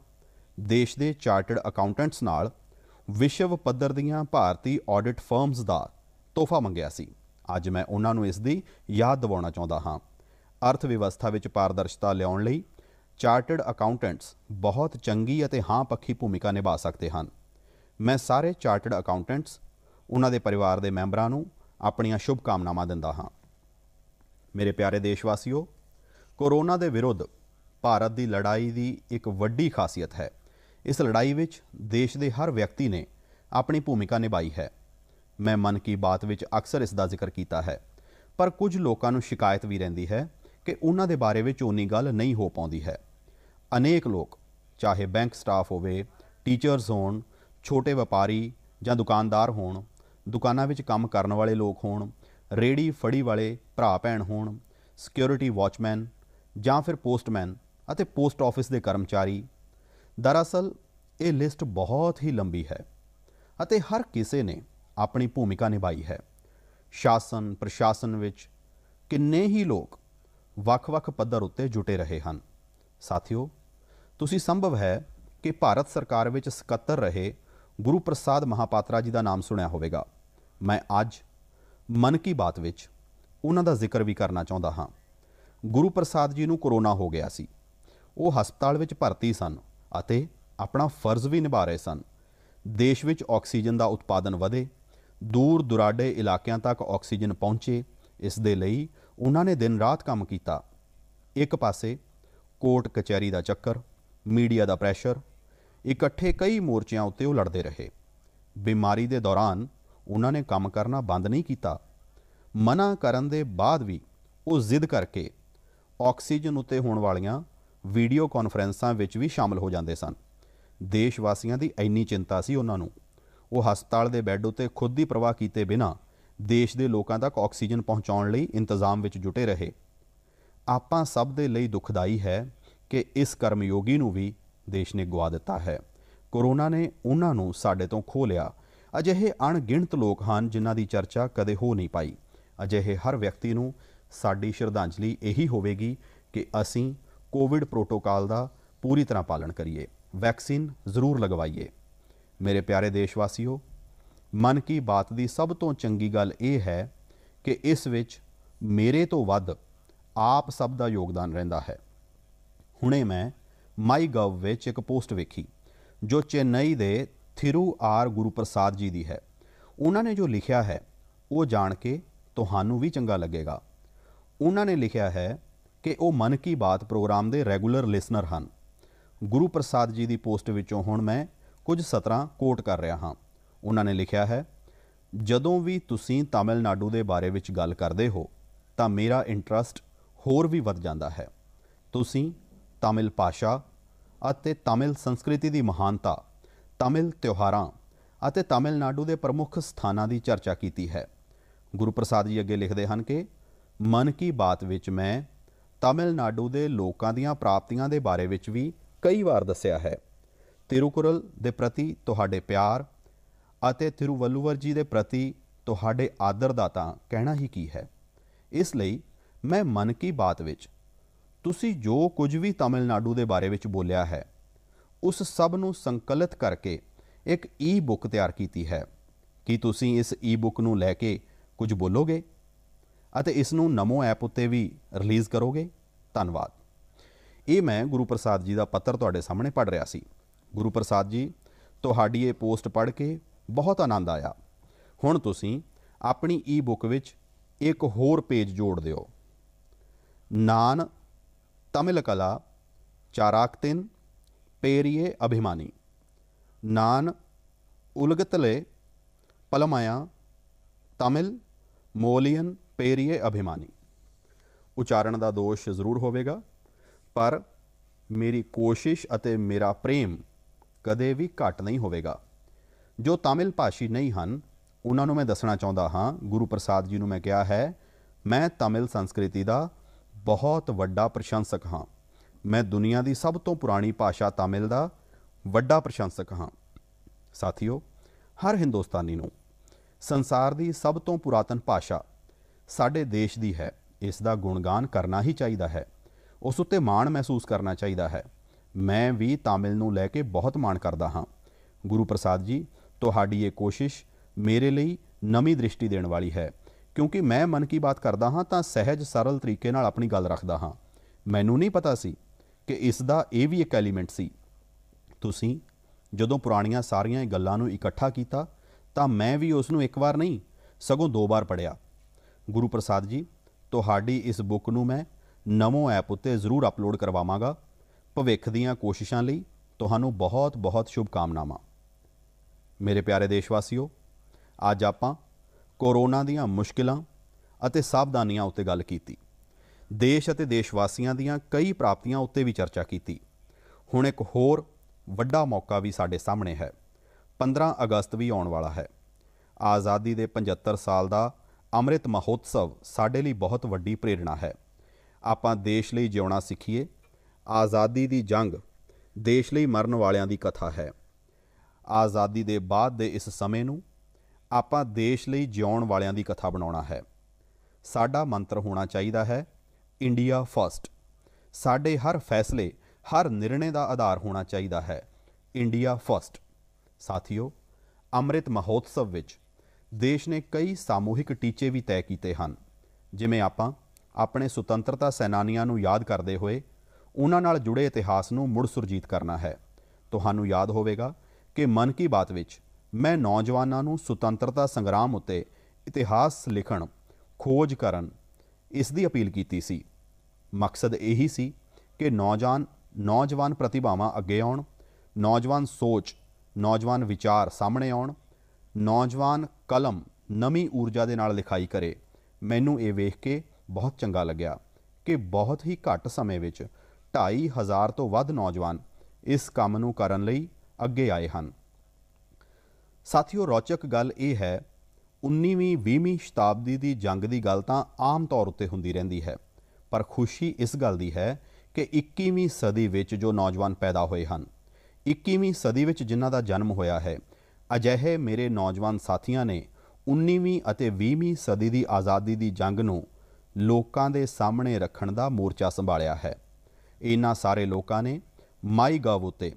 ਦੇਸ਼ ਦੇ ਚਾਰਟਰਡ ਅਕਾਊਂਟੈਂਟਸ ਨਾਲ ਵਿਸ਼ਵ ਪੱਧਰ ਦੀਆਂ ਭਾਰਤੀ ਆਡਿਟ ਫਰਮਸ ਦਾ ਤੋਹਫਾ ਮੰਗਿਆ ਸੀ ਅੱਜ ਮੈਂ ਉਹਨਾਂ ਨੂੰ ਇਸ ਦੀ ਯਾਦ ਦਿਵਾਉਣਾ ਚਾਹੁੰਦਾ ਹਾਂ ਅਰਥ ਵਿਵਸਥਾ ਵਿੱਚ ਪਾਰਦਰਸ਼ਤਾ ਲਿਆਉਣ ਲਈ ਚਾਰਟਰਡ ਅਕਾਊਂਟੈਂਟਸ ਬਹੁਤ ਚੰਗੀ ਅਤੇ ਹਾਂ ਪੱਖੀ ਭੂਮਿਕਾ ਨਿਭਾ ਸਕਦੇ ਹਨ ਮੈਂ ਸਾਰੇ ਚਾਰਟਰਡ ਅਕਾਊਂਟੈਂਟਸ ਉਹਨਾਂ ਦੇ ਪਰਿਵਾਰ ਦੇ ਮੈਂਬਰਾਂ ਨੂੰ ਆਪਣੀਆਂ ਸ਼ੁਭ ਕਾਮਨਾਵਾਂ ਦਿੰਦਾ ਹਾਂ ਮੇਰੇ ਪਿਆਰੇ ਦੇਸ਼ਵਾਸੀਓ ਕੋਰੋਨਾ ਦੇ ਵਿਰੁੱਧ ਭਾਰਤ ਦੀ ਲੜਾਈ ਦੀ ਇੱਕ ਵੱਡੀ ਖਾਸੀਅਤ ਹੈ ਇਸ ਲੜਾਈ ਵਿੱਚ ਦੇਸ਼ ਦੇ ਹਰ ਵਿਅਕਤੀ ਨੇ ਆਪਣੀ ਭੂਮਿਕਾ ਨਿਭਾਈ ਹੈ ਮੈਂ ਮਨ ਕੀ ਬਾਤ ਵਿੱਚ ਅਕਸਰ ਇਸ ਦਾ ਜ਼ਿਕਰ ਕੀਤਾ ਹੈ ਪਰ ਕੁਝ ਲੋਕਾਂ ਨੂੰ ਸ਼ਿਕਾਇਤ ਵੀ ਰਹਿੰਦੀ ਹੈ ਕਿ ਉਹਨਾਂ ਦੇ ਬਾਰੇ ਵਿੱਚ ਉਨੀ ਗੱਲ ਨਹੀਂ ਹੋ ਪਾਉਂਦੀ ਹੈ ਅਨੇਕ ਲੋਕ ਚਾਹੇ ਬੈਂਕ ਸਟਾਫ ਹੋਵੇ ਟੀਚਰਸ ਹੋਣ ਛੋਟੇ ਵਪਾਰੀ ਜਾਂ ਦੁਕਾਨਦਾਰ ਹੋਣ ਦੁਕਾਨਾਂ ਵਿੱਚ ਕੰਮ ਕਰਨ ਵਾਲੇ ਲੋਕ ਹੋਣ ਰੇੜੀ ਫੜੀ ਵਾਲੇ ਭਰਾ ਭੈਣ ਹੋਣ ਸਿਕਿਉਰਿਟੀ ਵਾਚਮੈਨ ਜਾਂ ਫਿਰ ਪੋਸਟਮੈਨ ਅਤੇ ਪੋਸਟ ਆਫਿਸ ਦੇ ਕਰਮਚਾਰੀ ਦਰਅਸਲ ਇਹ ਲਿਸਟ ਬਹੁਤ ਹੀ ਲੰਬੀ ਹੈ ਅਤੇ ਹਰ ਕਿਸੇ ਨੇ ਆਪਣੀ ਭੂਮਿਕਾ ਨਿਭਾਈ ਹੈ ਸ਼ਾਸਨ ਪ੍ਰਸ਼ਾਸਨ ਵਿੱਚ ਕਿੰਨੇ ਹੀ ਲੋਕ ਵੱਖ-ਵੱਖ ਪੱਧਰ ਉੱਤੇ ਜੁਟੇ ਰਹੇ ਹਨ ਸਾਥੀਓ ਤੁਸੀਂ ਸੰਭਵ ਹੈ ਕਿ ਭਾਰਤ ਸਰਕਾਰ ਵਿੱਚ ਸਕੱਤਰ ਰਹੇ ਗੁਰੂ ਪ੍ਰਸਾਦ ਮਹਾਪਾਤਰਾ ਜੀ ਦਾ ਨਾਮ ਸੁਣਿਆ ਹੋਵੇਗਾ ਮੈਂ ਅੱਜ ਮਨ ਕੀ ਬਾਤ ਵਿੱਚ ਉਹਨਾਂ ਦਾ ਜ਼ਿਕਰ ਵੀ ਕਰਨਾ ਚਾਹੁੰਦਾ ਹਾਂ ਗੁਰੂ ਪ੍ਰਸਾਦ ਜੀ ਨੂੰ ਕਰੋਨਾ ਹੋ ਗਿਆ ਸੀ ਉਹ ਹਸਪਤਾਲ ਵਿੱਚ ਭਰਤੀ ਸਨ ਅਤੇ ਆਪਣਾ ਫਰਜ਼ ਵੀ ਨਿਭਾ ਰਹੇ ਸਨ ਦੇਸ਼ ਵਿੱਚ ਆਕਸੀਜਨ ਦਾ ਉਤਪਾਦਨ ਵਧੇ ਦੂਰ ਦੁਰਾਡੇ ਇਲਾਕਿਆਂ ਤੱਕ ਆਕਸੀਜਨ ਪਹੁੰਚੇ ਇਸ ਦੇ ਲਈ ਉਹਨਾਂ ਨੇ ਦਿਨ ਰਾਤ ਕੰਮ ਕੀਤਾ ਇੱਕ ਪਾਸੇ ਕੋਰਟ ਕਚਹਿਰੀ ਦਾ ਚੱਕਰ ਮੀਡੀਆ ਦਾ ਪ੍ਰੈਸ਼ਰ ਇਕੱਠੇ ਕਈ ਮੋਰਚਿਆਂ ਉੱਤੇ ਉਹ ਲੜਦੇ ਰਹੇ ਬਿਮਾਰੀ ਦੇ ਦੌਰਾਨ ਉਹਨਾਂ ਨੇ ਕੰਮ ਕਰਨਾ ਬੰਦ ਨਹੀਂ ਕੀਤਾ ਮਨਾ ਕਰਨ ਦੇ ਬਾਅਦ ਵੀ ਉਹ ਜ਼ਿੱਦ ਕਰਕੇ ਆਕਸੀਜਨ ਉਤੇ ਹੋਣ ਵਾਲੀਆਂ ਵੀਡੀਓ ਕਾਨਫਰੰਸਾਂ ਵਿੱਚ ਵੀ ਸ਼ਾਮਲ ਹੋ ਜਾਂਦੇ ਸਨ ਦੇਸ਼ ਵਾਸੀਆਂ ਦੀ ਇੰਨੀ ਚਿੰਤਾ ਸੀ ਉਹਨਾਂ ਨੂੰ ਉਹ ਹਸਪਤਾਲ ਦੇ ਬੈੱਡ ਉਤੇ ਖੁਦ ਦੀ ਪ੍ਰਵਾਹ ਕੀਤੇ ਬਿਨਾ ਦੇਸ਼ ਦੇ ਲੋਕਾਂ ਤੱਕ ਆਕਸੀਜਨ ਪਹੁੰਚਾਉਣ ਲਈ ਇੰਤਜ਼ਾਮ ਵਿੱਚ ਜੁਟੇ ਰਹੇ ਆਪਾਂ ਸਭ ਦੇ ਲਈ ਦੁਖਦਾਈ ਹੈ ਕਿ ਇਸ ਕਰਮਯੋਗੀ ਨੂੰ ਵੀ ਦੇਸ਼ ਨੇ ਗਵਾ ਦਿੱਤਾ ਹੈ ਕੋਰੋਨਾ ਨੇ ਉਹਨਾਂ ਨੂੰ ਸਾਡੇ ਤੋਂ ਖੋ ਲਿਆ ਅਜਿਹੇ ਅਣਗਿਣਤ ਲੋਕ ਹਨ ਜਿਨ੍ਹਾਂ ਦੀ ਚਰਚਾ ਕਦੇ ਹੋ ਨਹੀਂ ਪਾਈ ਅਜਿਹੇ ਹਰ ਵਿਅਕਤੀ ਨੂੰ ਸਾਡੀ ਸ਼ਰਧਾਂਜਲੀ ਇਹੀ ਹੋਵੇਗੀ ਕਿ ਅਸੀਂ ਕੋਵਿਡ ਪ੍ਰੋਟੋਕਾਲ ਦਾ ਪੂਰੀ ਤਰ੍ਹਾਂ ਪਾਲਣ ਕਰੀਏ ਵੈਕਸੀਨ ਜ਼ਰੂਰ ਲਗਵਾਈਏ ਮੇਰੇ ਪਿਆਰੇ ਦੇਸ਼ਵਾਸੀਓ ਮਨ ਕੀ ਬਾਤ ਦੀ ਸਭ ਤੋਂ ਚੰਗੀ ਗੱਲ ਇਹ ਹੈ ਕਿ ਇਸ ਵਿੱਚ ਮੇਰੇ ਤੋਂ ਵੱਧ ਆਪ ਸਭ ਦਾ ਯੋਗਦਾਨ ਰਹਿੰਦਾ ਹੈ ਹੁਣੇ ਮੈਂ ਮਾਈ ਗਵ ਵਿੱਚ ਇੱਕ ਪੋਸਟ ਵੇਖੀ ਜੋ ਚੇਨਈ ਦੇ ਥਿਰੂ ਆਰ ਗੁਰੂ ਪ੍ਰਸਾਦ ਜੀ ਦੀ ਹੈ ਉਹਨਾਂ ਨੇ ਜੋ ਲਿਖਿਆ ਹੈ ਉਹ ਜਾਣ ਕੇ ਤੁਹਾਨੂੰ ਵੀ ਚੰਗਾ ਲੱਗੇਗਾ ਉਹਨਾਂ ਨੇ ਲਿਖਿਆ ਹੈ ਕਿ ਉਹ ਮਨ ਕੀ ਬਾਤ ਪ੍ਰੋਗਰਾਮ ਦੇ ਰੈਗੂਲਰ ਲਿਸਨਰ ਹਨ ਗੁਰੂ ਪ੍ਰਸਾਦ ਜੀ ਦੀ ਪੋਸਟ ਵਿੱਚੋਂ ਹੁਣ ਮੈਂ ਕੁਝ ਸਤਰਾਂ ਕੋਟ ਕਰ ਰਿਹਾ ਹਾਂ ਉਹਨਾਂ ਨੇ ਲਿਖਿਆ ਹੈ ਜਦੋਂ ਵੀ ਤੁਸੀਂ ਤਾਮਿਲਨਾਡੂ ਦੇ ਬਾਰੇ ਵਿੱਚ ਗੱਲ ਕਰਦੇ ਹੋ ਤਾਂ ਮੇਰਾ ਇੰਟਰਸਟ ਹੋਰ ਵੀ ਵੱਧ ਜਾਂਦਾ ਹੈ ਤੁਸੀਂ ਤਾਮਿਲ ਭਾਸ਼ਾ ਅਤੇ ਤਾਮਿਲ ਸੰਸਕ੍ਰਿਤੀ ਦੀ ਮਹਾਨਤਾ ਤਮਿਲ ਤਿਉਹਾਰਾਂ ਅਤੇ ਤਾਮਿਲਨਾਡੂ ਦੇ ਪ੍ਰਮੁੱਖ ਸਥਾਨਾਂ ਦੀ ਚਰਚਾ ਕੀਤੀ ਹੈ ਗੁਰੂ ਪ੍ਰਸਾਦ ਜੀ ਅੱਗੇ ਲਿਖਦੇ ਹਨ ਕਿ ਮਨ ਕੀ ਬਾਤ ਵਿੱਚ ਮੈਂ ਤਾਮਿਲਨਾਡੂ ਦੇ ਲੋਕਾਂ ਦੀਆਂ ਪ੍ਰਾਪਤੀਆਂ ਦੇ ਬਾਰੇ ਵਿੱਚ ਵੀ ਕਈ ਵਾਰ ਦੱਸਿਆ ਹੈ ਤਿਰੂਕੁਰਲ ਦੇ ਪ੍ਰਤੀ ਤੁਹਾਡੇ ਪਿਆਰ ਅਤੇ ਤਿਰੂਵੱਲੂਵਰ ਜੀ ਦੇ ਪ੍ਰਤੀ ਤੁਹਾਡੇ ਆਦਰ ਦਾ ਤਾਂ ਕਹਿਣਾ ਹੀ ਕੀ ਹੈ ਇਸ ਲਈ ਮੈਂ ਮਨ ਕੀ ਬਾਤ ਵਿੱਚ ਤੁਸੀਂ ਜੋ ਕੁਝ ਵੀ ਤਾਮਿਲਨਾਡੂ ਦੇ ਬਾਰੇ ਵਿੱਚ ਬੋਲਿਆ ਹੈ ਉਸ ਸਭ ਨੂੰ ਸੰਕਲਿਤ ਕਰਕੇ ਇੱਕ ਈ-ਬੁੱਕ ਤਿਆਰ ਕੀਤੀ ਹੈ ਕੀ ਤੁਸੀਂ ਇਸ ਈ-ਬੁੱਕ ਨੂੰ ਲੈ ਕੇ ਕੁਝ ਬੋਲੋਗੇ ਅਤੇ ਇਸ ਨੂੰ ਨਮੋ ਐਪ ਉੱਤੇ ਵੀ ਰਿਲੀਜ਼ ਕਰੋਗੇ ਧੰਨਵਾਦ ਇਹ ਮੈਂ ਗੁਰੂ ਪ੍ਰਸਾਦ ਜੀ ਦਾ ਪੱਤਰ ਤੁਹਾਡੇ ਸਾਹਮਣੇ ਪੜ ਰਿਹਾ ਸੀ ਗੁਰੂ ਪ੍ਰਸਾਦ ਜੀ ਤੁਹਾਡੀ ਇਹ ਪੋਸਟ ਪੜ ਕੇ ਬਹੁਤ ਆਨੰਦ ਆਇਆ ਹੁਣ ਤੁਸੀਂ ਆਪਣੀ ਈ-ਬੁੱਕ ਵਿੱਚ ਇੱਕ ਹੋਰ ਪੇਜ ਜੋੜ ਦਿਓ ਨਾਨ ਤਮਿਲ ਕਲਾ ਤਿੰਨ ਪੇਰੀਏ ਅਭਿਮਾਨੀ ਨਾਨ ਉਲਗਤਲੇ പലമായ ਤਮਿਲ ਮੋਲੀਅਨ ਪੇਰੀਏ ਅਭਿਮਾਨੀ ਉਚਾਰਣ ਦਾ ਦੋਸ਼ ਜ਼ਰੂਰ ਹੋਵੇਗਾ ਪਰ ਮੇਰੀ ਕੋਸ਼ਿਸ਼ ਅਤੇ ਮੇਰਾ ਪ੍ਰੇਮ ਕਦੇ ਵੀ ਘਟ ਨਹੀਂ ਹੋਵੇਗਾ ਜੋ ਤਾਮਿਲ ਭਾਸ਼ੀ ਨਹੀਂ ਹਨ ਉਹਨਾਂ ਨੂੰ ਮੈਂ ਦੱਸਣਾ ਚਾਹੁੰਦਾ ਹਾਂ ਗੁਰੂ ਪ੍ਰਸਾਦ ਜੀ ਨੂੰ ਮੈਂ ਕਿਹਾ ਹੈ ਮੈਂ ਤਾਮਿਲ ਸੰਸਕ੍ਰਿਤੀ ਦਾ ਬਹੁਤ ਵੱਡਾ ਪ੍ਰਸ਼ੰਸਕ ਹਾਂ ਮੈਂ ਦੁਨੀਆ ਦੀ ਸਭ ਤੋਂ ਪੁਰਾਣੀ ਭਾਸ਼ਾ ਤਾਮਿਲ ਦਾ ਵੱਡਾ ਪ੍ਰਸ਼ੰਸਕ ਹਾਂ ਸਾਥੀਓ ਹਰ ਹਿੰਦੁਸਤਾਨੀ ਨੂੰ ਸੰਸਾਰ ਦੀ ਸਭ ਤੋਂ ਪੁਰਾਤਨ ਭਾਸ਼ਾ ਸਾਡੇ ਦੇਸ਼ ਦੀ ਹੈ ਇਸ ਦਾ ਗੁਣਗਾਨ ਕਰਨਾ ਹੀ ਚਾਹੀਦਾ ਹੈ ਉਸ ਉੱਤੇ ਮਾਣ ਮਹਿਸੂਸ ਕਰਨਾ ਚਾਹੀਦਾ ਹੈ ਮੈਂ ਵੀ ਤਾਮਿਲ ਨੂੰ ਲੈ ਕੇ ਬਹੁਤ ਮਾਣ ਕਰਦਾ ਹਾਂ ਗੁਰੂ ਪ੍ਰਸਾਦ ਜੀ ਤੁਹਾਡੀ ਇਹ ਕੋਸ਼ਿਸ਼ ਮੇਰੇ ਲਈ ਨਵੀਂ ਦ੍ਰਿਸ਼ਟੀ ਦੇਣ ਵਾਲੀ ਹੈ ਕਿਉਂਕਿ ਮੈਂ ਮਨ ਕੀ ਬਾਤ ਕਰਦਾ ਹਾਂ ਤਾਂ ਸਹਿਜ ਸਰਲ ਤਰੀਕੇ ਨਾਲ ਆਪਣੀ ਗੱਲ ਰੱਖਦਾ ਹਾਂ ਮੈਨੂੰ ਨਹੀਂ ਪਤਾ ਸੀ ਕਿ ਇਸ ਦਾ ਇਹ ਵੀ ਇੱਕ ਐਲੀਮੈਂਟ ਸੀ ਤੁਸੀਂ ਜਦੋਂ ਪੁਰਾਣੀਆਂ ਸਾਰੀਆਂ ਇਹ ਗੱਲਾਂ ਨੂੰ ਇਕੱਠਾ ਕੀਤਾ ਤਾਂ ਮੈਂ ਵੀ ਉਸ ਨੂੰ ਇੱਕ ਵਾਰ ਨਹੀਂ ਸਗੋਂ ਦੋ ਵਾਰ ਪੜਿਆ ਗੁਰੂ ਪ੍ਰਸਾਦ ਜੀ ਤੁਹਾਡੀ ਇਸ ਬੁੱਕ ਨੂੰ ਮੈਂ ਨਵੋਂ ਐਪ ਉੱਤੇ ਜ਼ਰੂਰ ਅਪਲੋਡ ਕਰਵਾਵਾਂਗਾ ਭਵਿੱਖ ਦੀਆਂ ਕੋਸ਼ਿਸ਼ਾਂ ਲਈ ਤੁਹਾਨੂੰ ਬਹੁਤ-ਬਹੁਤ ਸ਼ੁਭ ਕਾਮਨਾਵਾਂ ਮੇਰੇ ਪਿਆਰੇ ਦੇਸ਼ਵਾਸੀਓ ਅੱਜ ਆਪਾਂ ਕੋਰੋਨਾ ਦੀਆਂ ਮੁਸ਼ਕਲਾਂ ਅਤੇ ਸਾਵਧਾਨੀਆਂ ਉੱਤੇ ਗੱਲ ਕੀਤੀ ਦੇਸ਼ ਅਤੇ ਦੇਸ਼ ਵਾਸੀਆਂ ਦੀਆਂ ਕਈ ਪ੍ਰਾਪਤੀਆਂ ਉੱਤੇ ਵੀ ਚਰਚਾ ਕੀਤੀ ਹੁਣ ਇੱਕ ਹੋਰ ਵੱਡਾ ਮੌਕਾ ਵੀ ਸਾਡੇ ਸਾਹਮਣੇ ਹੈ 15 ਅਗਸਤ ਵੀ ਆਉਣ ਵਾਲਾ ਹੈ ਆਜ਼ਾਦੀ ਦੇ 75 ਸਾਲ ਦਾ ਅੰਮ੍ਰਿਤ ਮਹੋਤਸਵ ਸਾਡੇ ਲਈ ਬਹੁਤ ਵੱਡੀ ਪ੍ਰੇਰਣਾ ਹੈ ਆਪਾਂ ਦੇਸ਼ ਲਈ ਜਿਉਣਾ ਸਿੱਖੀਏ ਆਜ਼ਾਦੀ ਦੀ ਜੰਗ ਦੇਸ਼ ਲਈ ਮਰਨ ਵਾਲਿਆਂ ਦੀ ਕਥਾ ਹੈ ਆਜ਼ਾਦੀ ਦੇ ਬਾਅਦ ਦੇ ਇਸ ਸਮੇਂ ਨੂੰ ਆਪਾਂ ਦੇਸ਼ ਲਈ ਜਿਉਣ ਵਾਲਿਆਂ ਦੀ ਕਥਾ ਬਣਾਉਣਾ ਹੈ ਸਾਡਾ ਮੰਤਰ ਹੋਣਾ ਚਾਹੀਦਾ ਹੈ ਇੰਡੀਆ ਫਸਟ ਸਾਡੇ ਹਰ ਫੈਸਲੇ ਹਰ ਨਿਰਣੇ ਦਾ ਆਧਾਰ ਹੋਣਾ ਚਾਹੀਦਾ ਹੈ ਇੰਡੀਆ ਫਸਟ ਸਾਥੀਓ ਅੰਮ੍ਰਿਤ ਮਹੋਤਸਵ ਵਿੱਚ ਦੇਸ਼ ਨੇ ਕਈ ਸਮੂਹਿਕ ਟੀਚੇ ਵੀ ਤੈਅ ਕੀਤੇ ਹਨ ਜਿਵੇਂ ਆਪਾਂ ਆਪਣੇ ਸੁਤੰਤਰਤਾ ਸੈਨਾਨੀਆਂ ਨੂੰ ਯਾਦ ਕਰਦੇ ਹੋਏ ਉਹਨਾਂ ਨਾਲ ਜੁੜੇ ਇਤਿਹਾਸ ਨੂੰ ਮੁੜ ਸੁਰਜੀਤ ਕਰਨਾ ਹੈ ਤੁਹਾਨੂੰ ਯਾਦ ਹੋਵੇਗਾ ਕਿ ਮਨ ਕੀ ਬਾਤ ਵਿੱਚ ਮੈਂ ਨੌਜਵਾਨਾਂ ਨੂੰ ਸੁਤੰਤਰਤਾ ਸੰਗਰਾਮ ਉੱਤੇ ਇਤਿਹਾਸ ਲਿਖਣ ਖੋਜ ਕਰਨ ਇਸ ਦੀ ਅਪੀਲ ਕੀਤੀ ਸੀ ਮਕਸਦ ਇਹੀ ਸੀ ਕਿ ਨੌਜਵਾਨ ਨੌਜਵਾਨ ਪ੍ਰਤਿਭਾਵਾਂ ਅੱਗੇ ਆਉਣ ਨੌਜਵਾਨ ਸੋਚ ਨੌਜਵਾਨ ਵਿਚਾਰ ਸਾਹਮਣੇ ਆਉਣ ਨੌਜਵਾਨ ਕਲਮ ਨਵੀਂ ਊਰਜਾ ਦੇ ਨਾਲ ਲਿਖਾਈ ਕਰੇ ਮੈਨੂੰ ਇਹ ਵੇਖ ਕੇ ਬਹੁਤ ਚੰਗਾ ਲੱਗਿਆ ਕਿ ਬਹੁਤ ਹੀ ਘੱਟ ਸਮੇਂ ਵਿੱਚ 2500 ਤੋਂ ਵੱਧ ਨੌਜਵਾਨ ਇਸ ਕੰਮ ਨੂੰ ਕਰਨ ਲਈ ਅੱਗੇ ਆਏ ਹਨ ਸਾਥੀਓ ਰੌਚਕ ਗੱਲ ਇਹ ਹੈ 19ਵੀਂ 20ਵੀਂ ਸ਼ਤਾਬਦੀ ਦੀ ਜੰਗ ਦੀ ਗੱਲ ਤਾਂ ਆਮ ਤੌਰ ਉੱਤੇ ਹੁੰਦੀ ਰਹਿੰਦੀ ਹੈ ਪਰ ਖੁਸ਼ੀ ਇਸ ਗੱਲ ਦੀ ਹੈ ਕਿ 21ਵੀਂ ਸਦੀ ਵਿੱਚ ਜੋ ਨੌਜਵਾਨ ਪੈਦਾ ਹੋਏ ਹਨ 21ਵੀਂ ਸਦੀ ਵਿੱਚ ਜਿਨ੍ਹਾਂ ਦਾ ਜਨਮ ਹੋਇਆ ਹੈ ਅਜਿਹੇ ਮੇਰੇ ਨੌਜਵਾਨ ਸਾਥੀਆਂ ਨੇ 19ਵੀਂ ਅਤੇ 20ਵੀਂ ਸਦੀ ਦੀ ਆਜ਼ਾਦੀ ਦੀ ਜੰਗ ਨੂੰ ਲੋਕਾਂ ਦੇ ਸਾਹਮਣੇ ਰੱਖਣ ਦਾ ਮੋਰਚਾ ਸੰਭਾਲਿਆ ਹੈ ਇਹਨਾਂ ਸਾਰੇ ਲੋਕਾਂ ਨੇ ਮਾਈ ਗਾਵ ਉਤੇ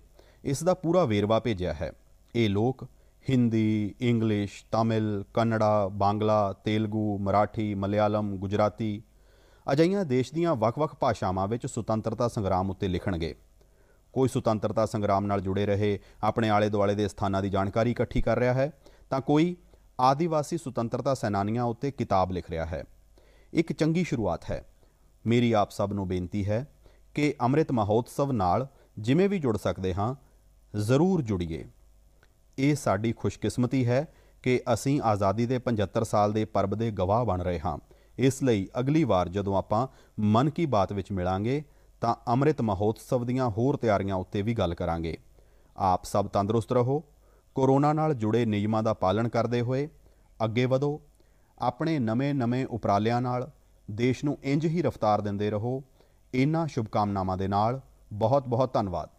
ਇਸ ਦਾ ਪੂਰਾ ਵੇਰਵਾ ਭੇਜਿਆ ਹੈ ਇਹ ਲੋਕ ਹਿੰਦੀ ਇੰਗਲਿਸ਼ ਤਾਮਿਲ ਕੰਨੜਾ ਬਾਂਗਲਾ ਤੇਲਗੂ ਮਰਾਠੀ ਮਲਿਆਲਮ ਗੁਜਰਾਤੀ ਅਜਈਆਂ ਦੇਸ਼ ਦੀਆਂ ਵੱਖ-ਵੱਖ ਭਾਸ਼ਾਵਾਂ ਵਿੱਚ ਸੁਤੰਤਰਤਾ ਸੰਗਰਾਮ ਉੱਤੇ ਲਿਖਣਗੇ ਕੋਈ ਸੁਤੰਤਰਤਾ ਸੰਗਰਾਮ ਨਾਲ ਜੁੜੇ ਰਹੇ ਆਪਣੇ ਆਲੇ-ਦੁਆਲੇ ਦੇ ਸਥਾਨਾਂ ਦੀ ਜਾਣਕਾਰੀ ਇਕੱਠੀ ਕਰ ਰਿਹਾ ਹੈ ਤਾਂ ਕੋਈ ਆਦੀਵਾਸੀ ਸੁਤੰਤਰਤਾ ਸੈਨਾਨੀਆਂ ਉੱਤੇ ਕਿਤਾਬ ਲਿਖ ਰਿਹਾ ਹੈ ਇੱਕ ਚੰਗੀ ਸ਼ੁਰੂਆਤ ਹੈ ਮੇਰੀ ਆਪ ਸਭ ਨੂੰ ਬੇਨਤੀ ਹੈ ਕਿ ਅੰਮ੍ਰਿਤ ਮਹੋਤਸਵ ਨਾਲ ਜਿਵੇਂ ਵੀ ਜੁੜ ਸਕਦੇ ਹਾਂ ਜ਼ਰੂਰ ਜੁੜੀਏ ਇਹ ਸਾਡੀ ਖੁਸ਼ਕਿਸਮਤੀ ਹੈ ਕਿ ਅਸੀਂ ਆਜ਼ਾਦੀ ਦੇ 75 ਸਾਲ ਦੇ ਪਰਬ ਦੇ ਗਵਾਹ ਬਣ ਰਹੇ ਹਾਂ ਇਸ ਲਈ ਅਗਲੀ ਵਾਰ ਜਦੋਂ ਆਪਾਂ ਮਨ ਕੀ ਬਾਤ ਵਿੱਚ ਮਿਲਾਂਗੇ ਤਾਂ ਅੰਮ੍ਰਿਤ ਮਹੋਤਸਵ ਦੀਆਂ ਹੋਰ ਤਿਆਰੀਆਂ ਉੱਤੇ ਵੀ ਗੱਲ ਕਰਾਂਗੇ ਆਪ ਸਭ ਤੰਦਰੁਸਤ ਰਹੋ ਕੋਰੋਨਾ ਨਾਲ ਜੁੜੇ ਨਿਯਮਾਂ ਦਾ ਪਾਲਣ ਕਰਦੇ ਹੋਏ ਅੱਗੇ ਵਧੋ ਆਪਣੇ ਨਵੇਂ-ਨਵੇਂ ਉਪਰਾਲਿਆਂ ਨਾਲ ਦੇਸ਼ ਨੂੰ ਇੰਜ ਹੀ ਰਫ਼ਤਾਰ ਦਿੰਦੇ ਰਹੋ ਇਹਨਾਂ ਸ਼ੁਭਕਾਮਨਾਵਾਂ ਦੇ ਨਾਲ ਬਹੁਤ-ਬਹੁਤ ਧੰਨਵਾਦ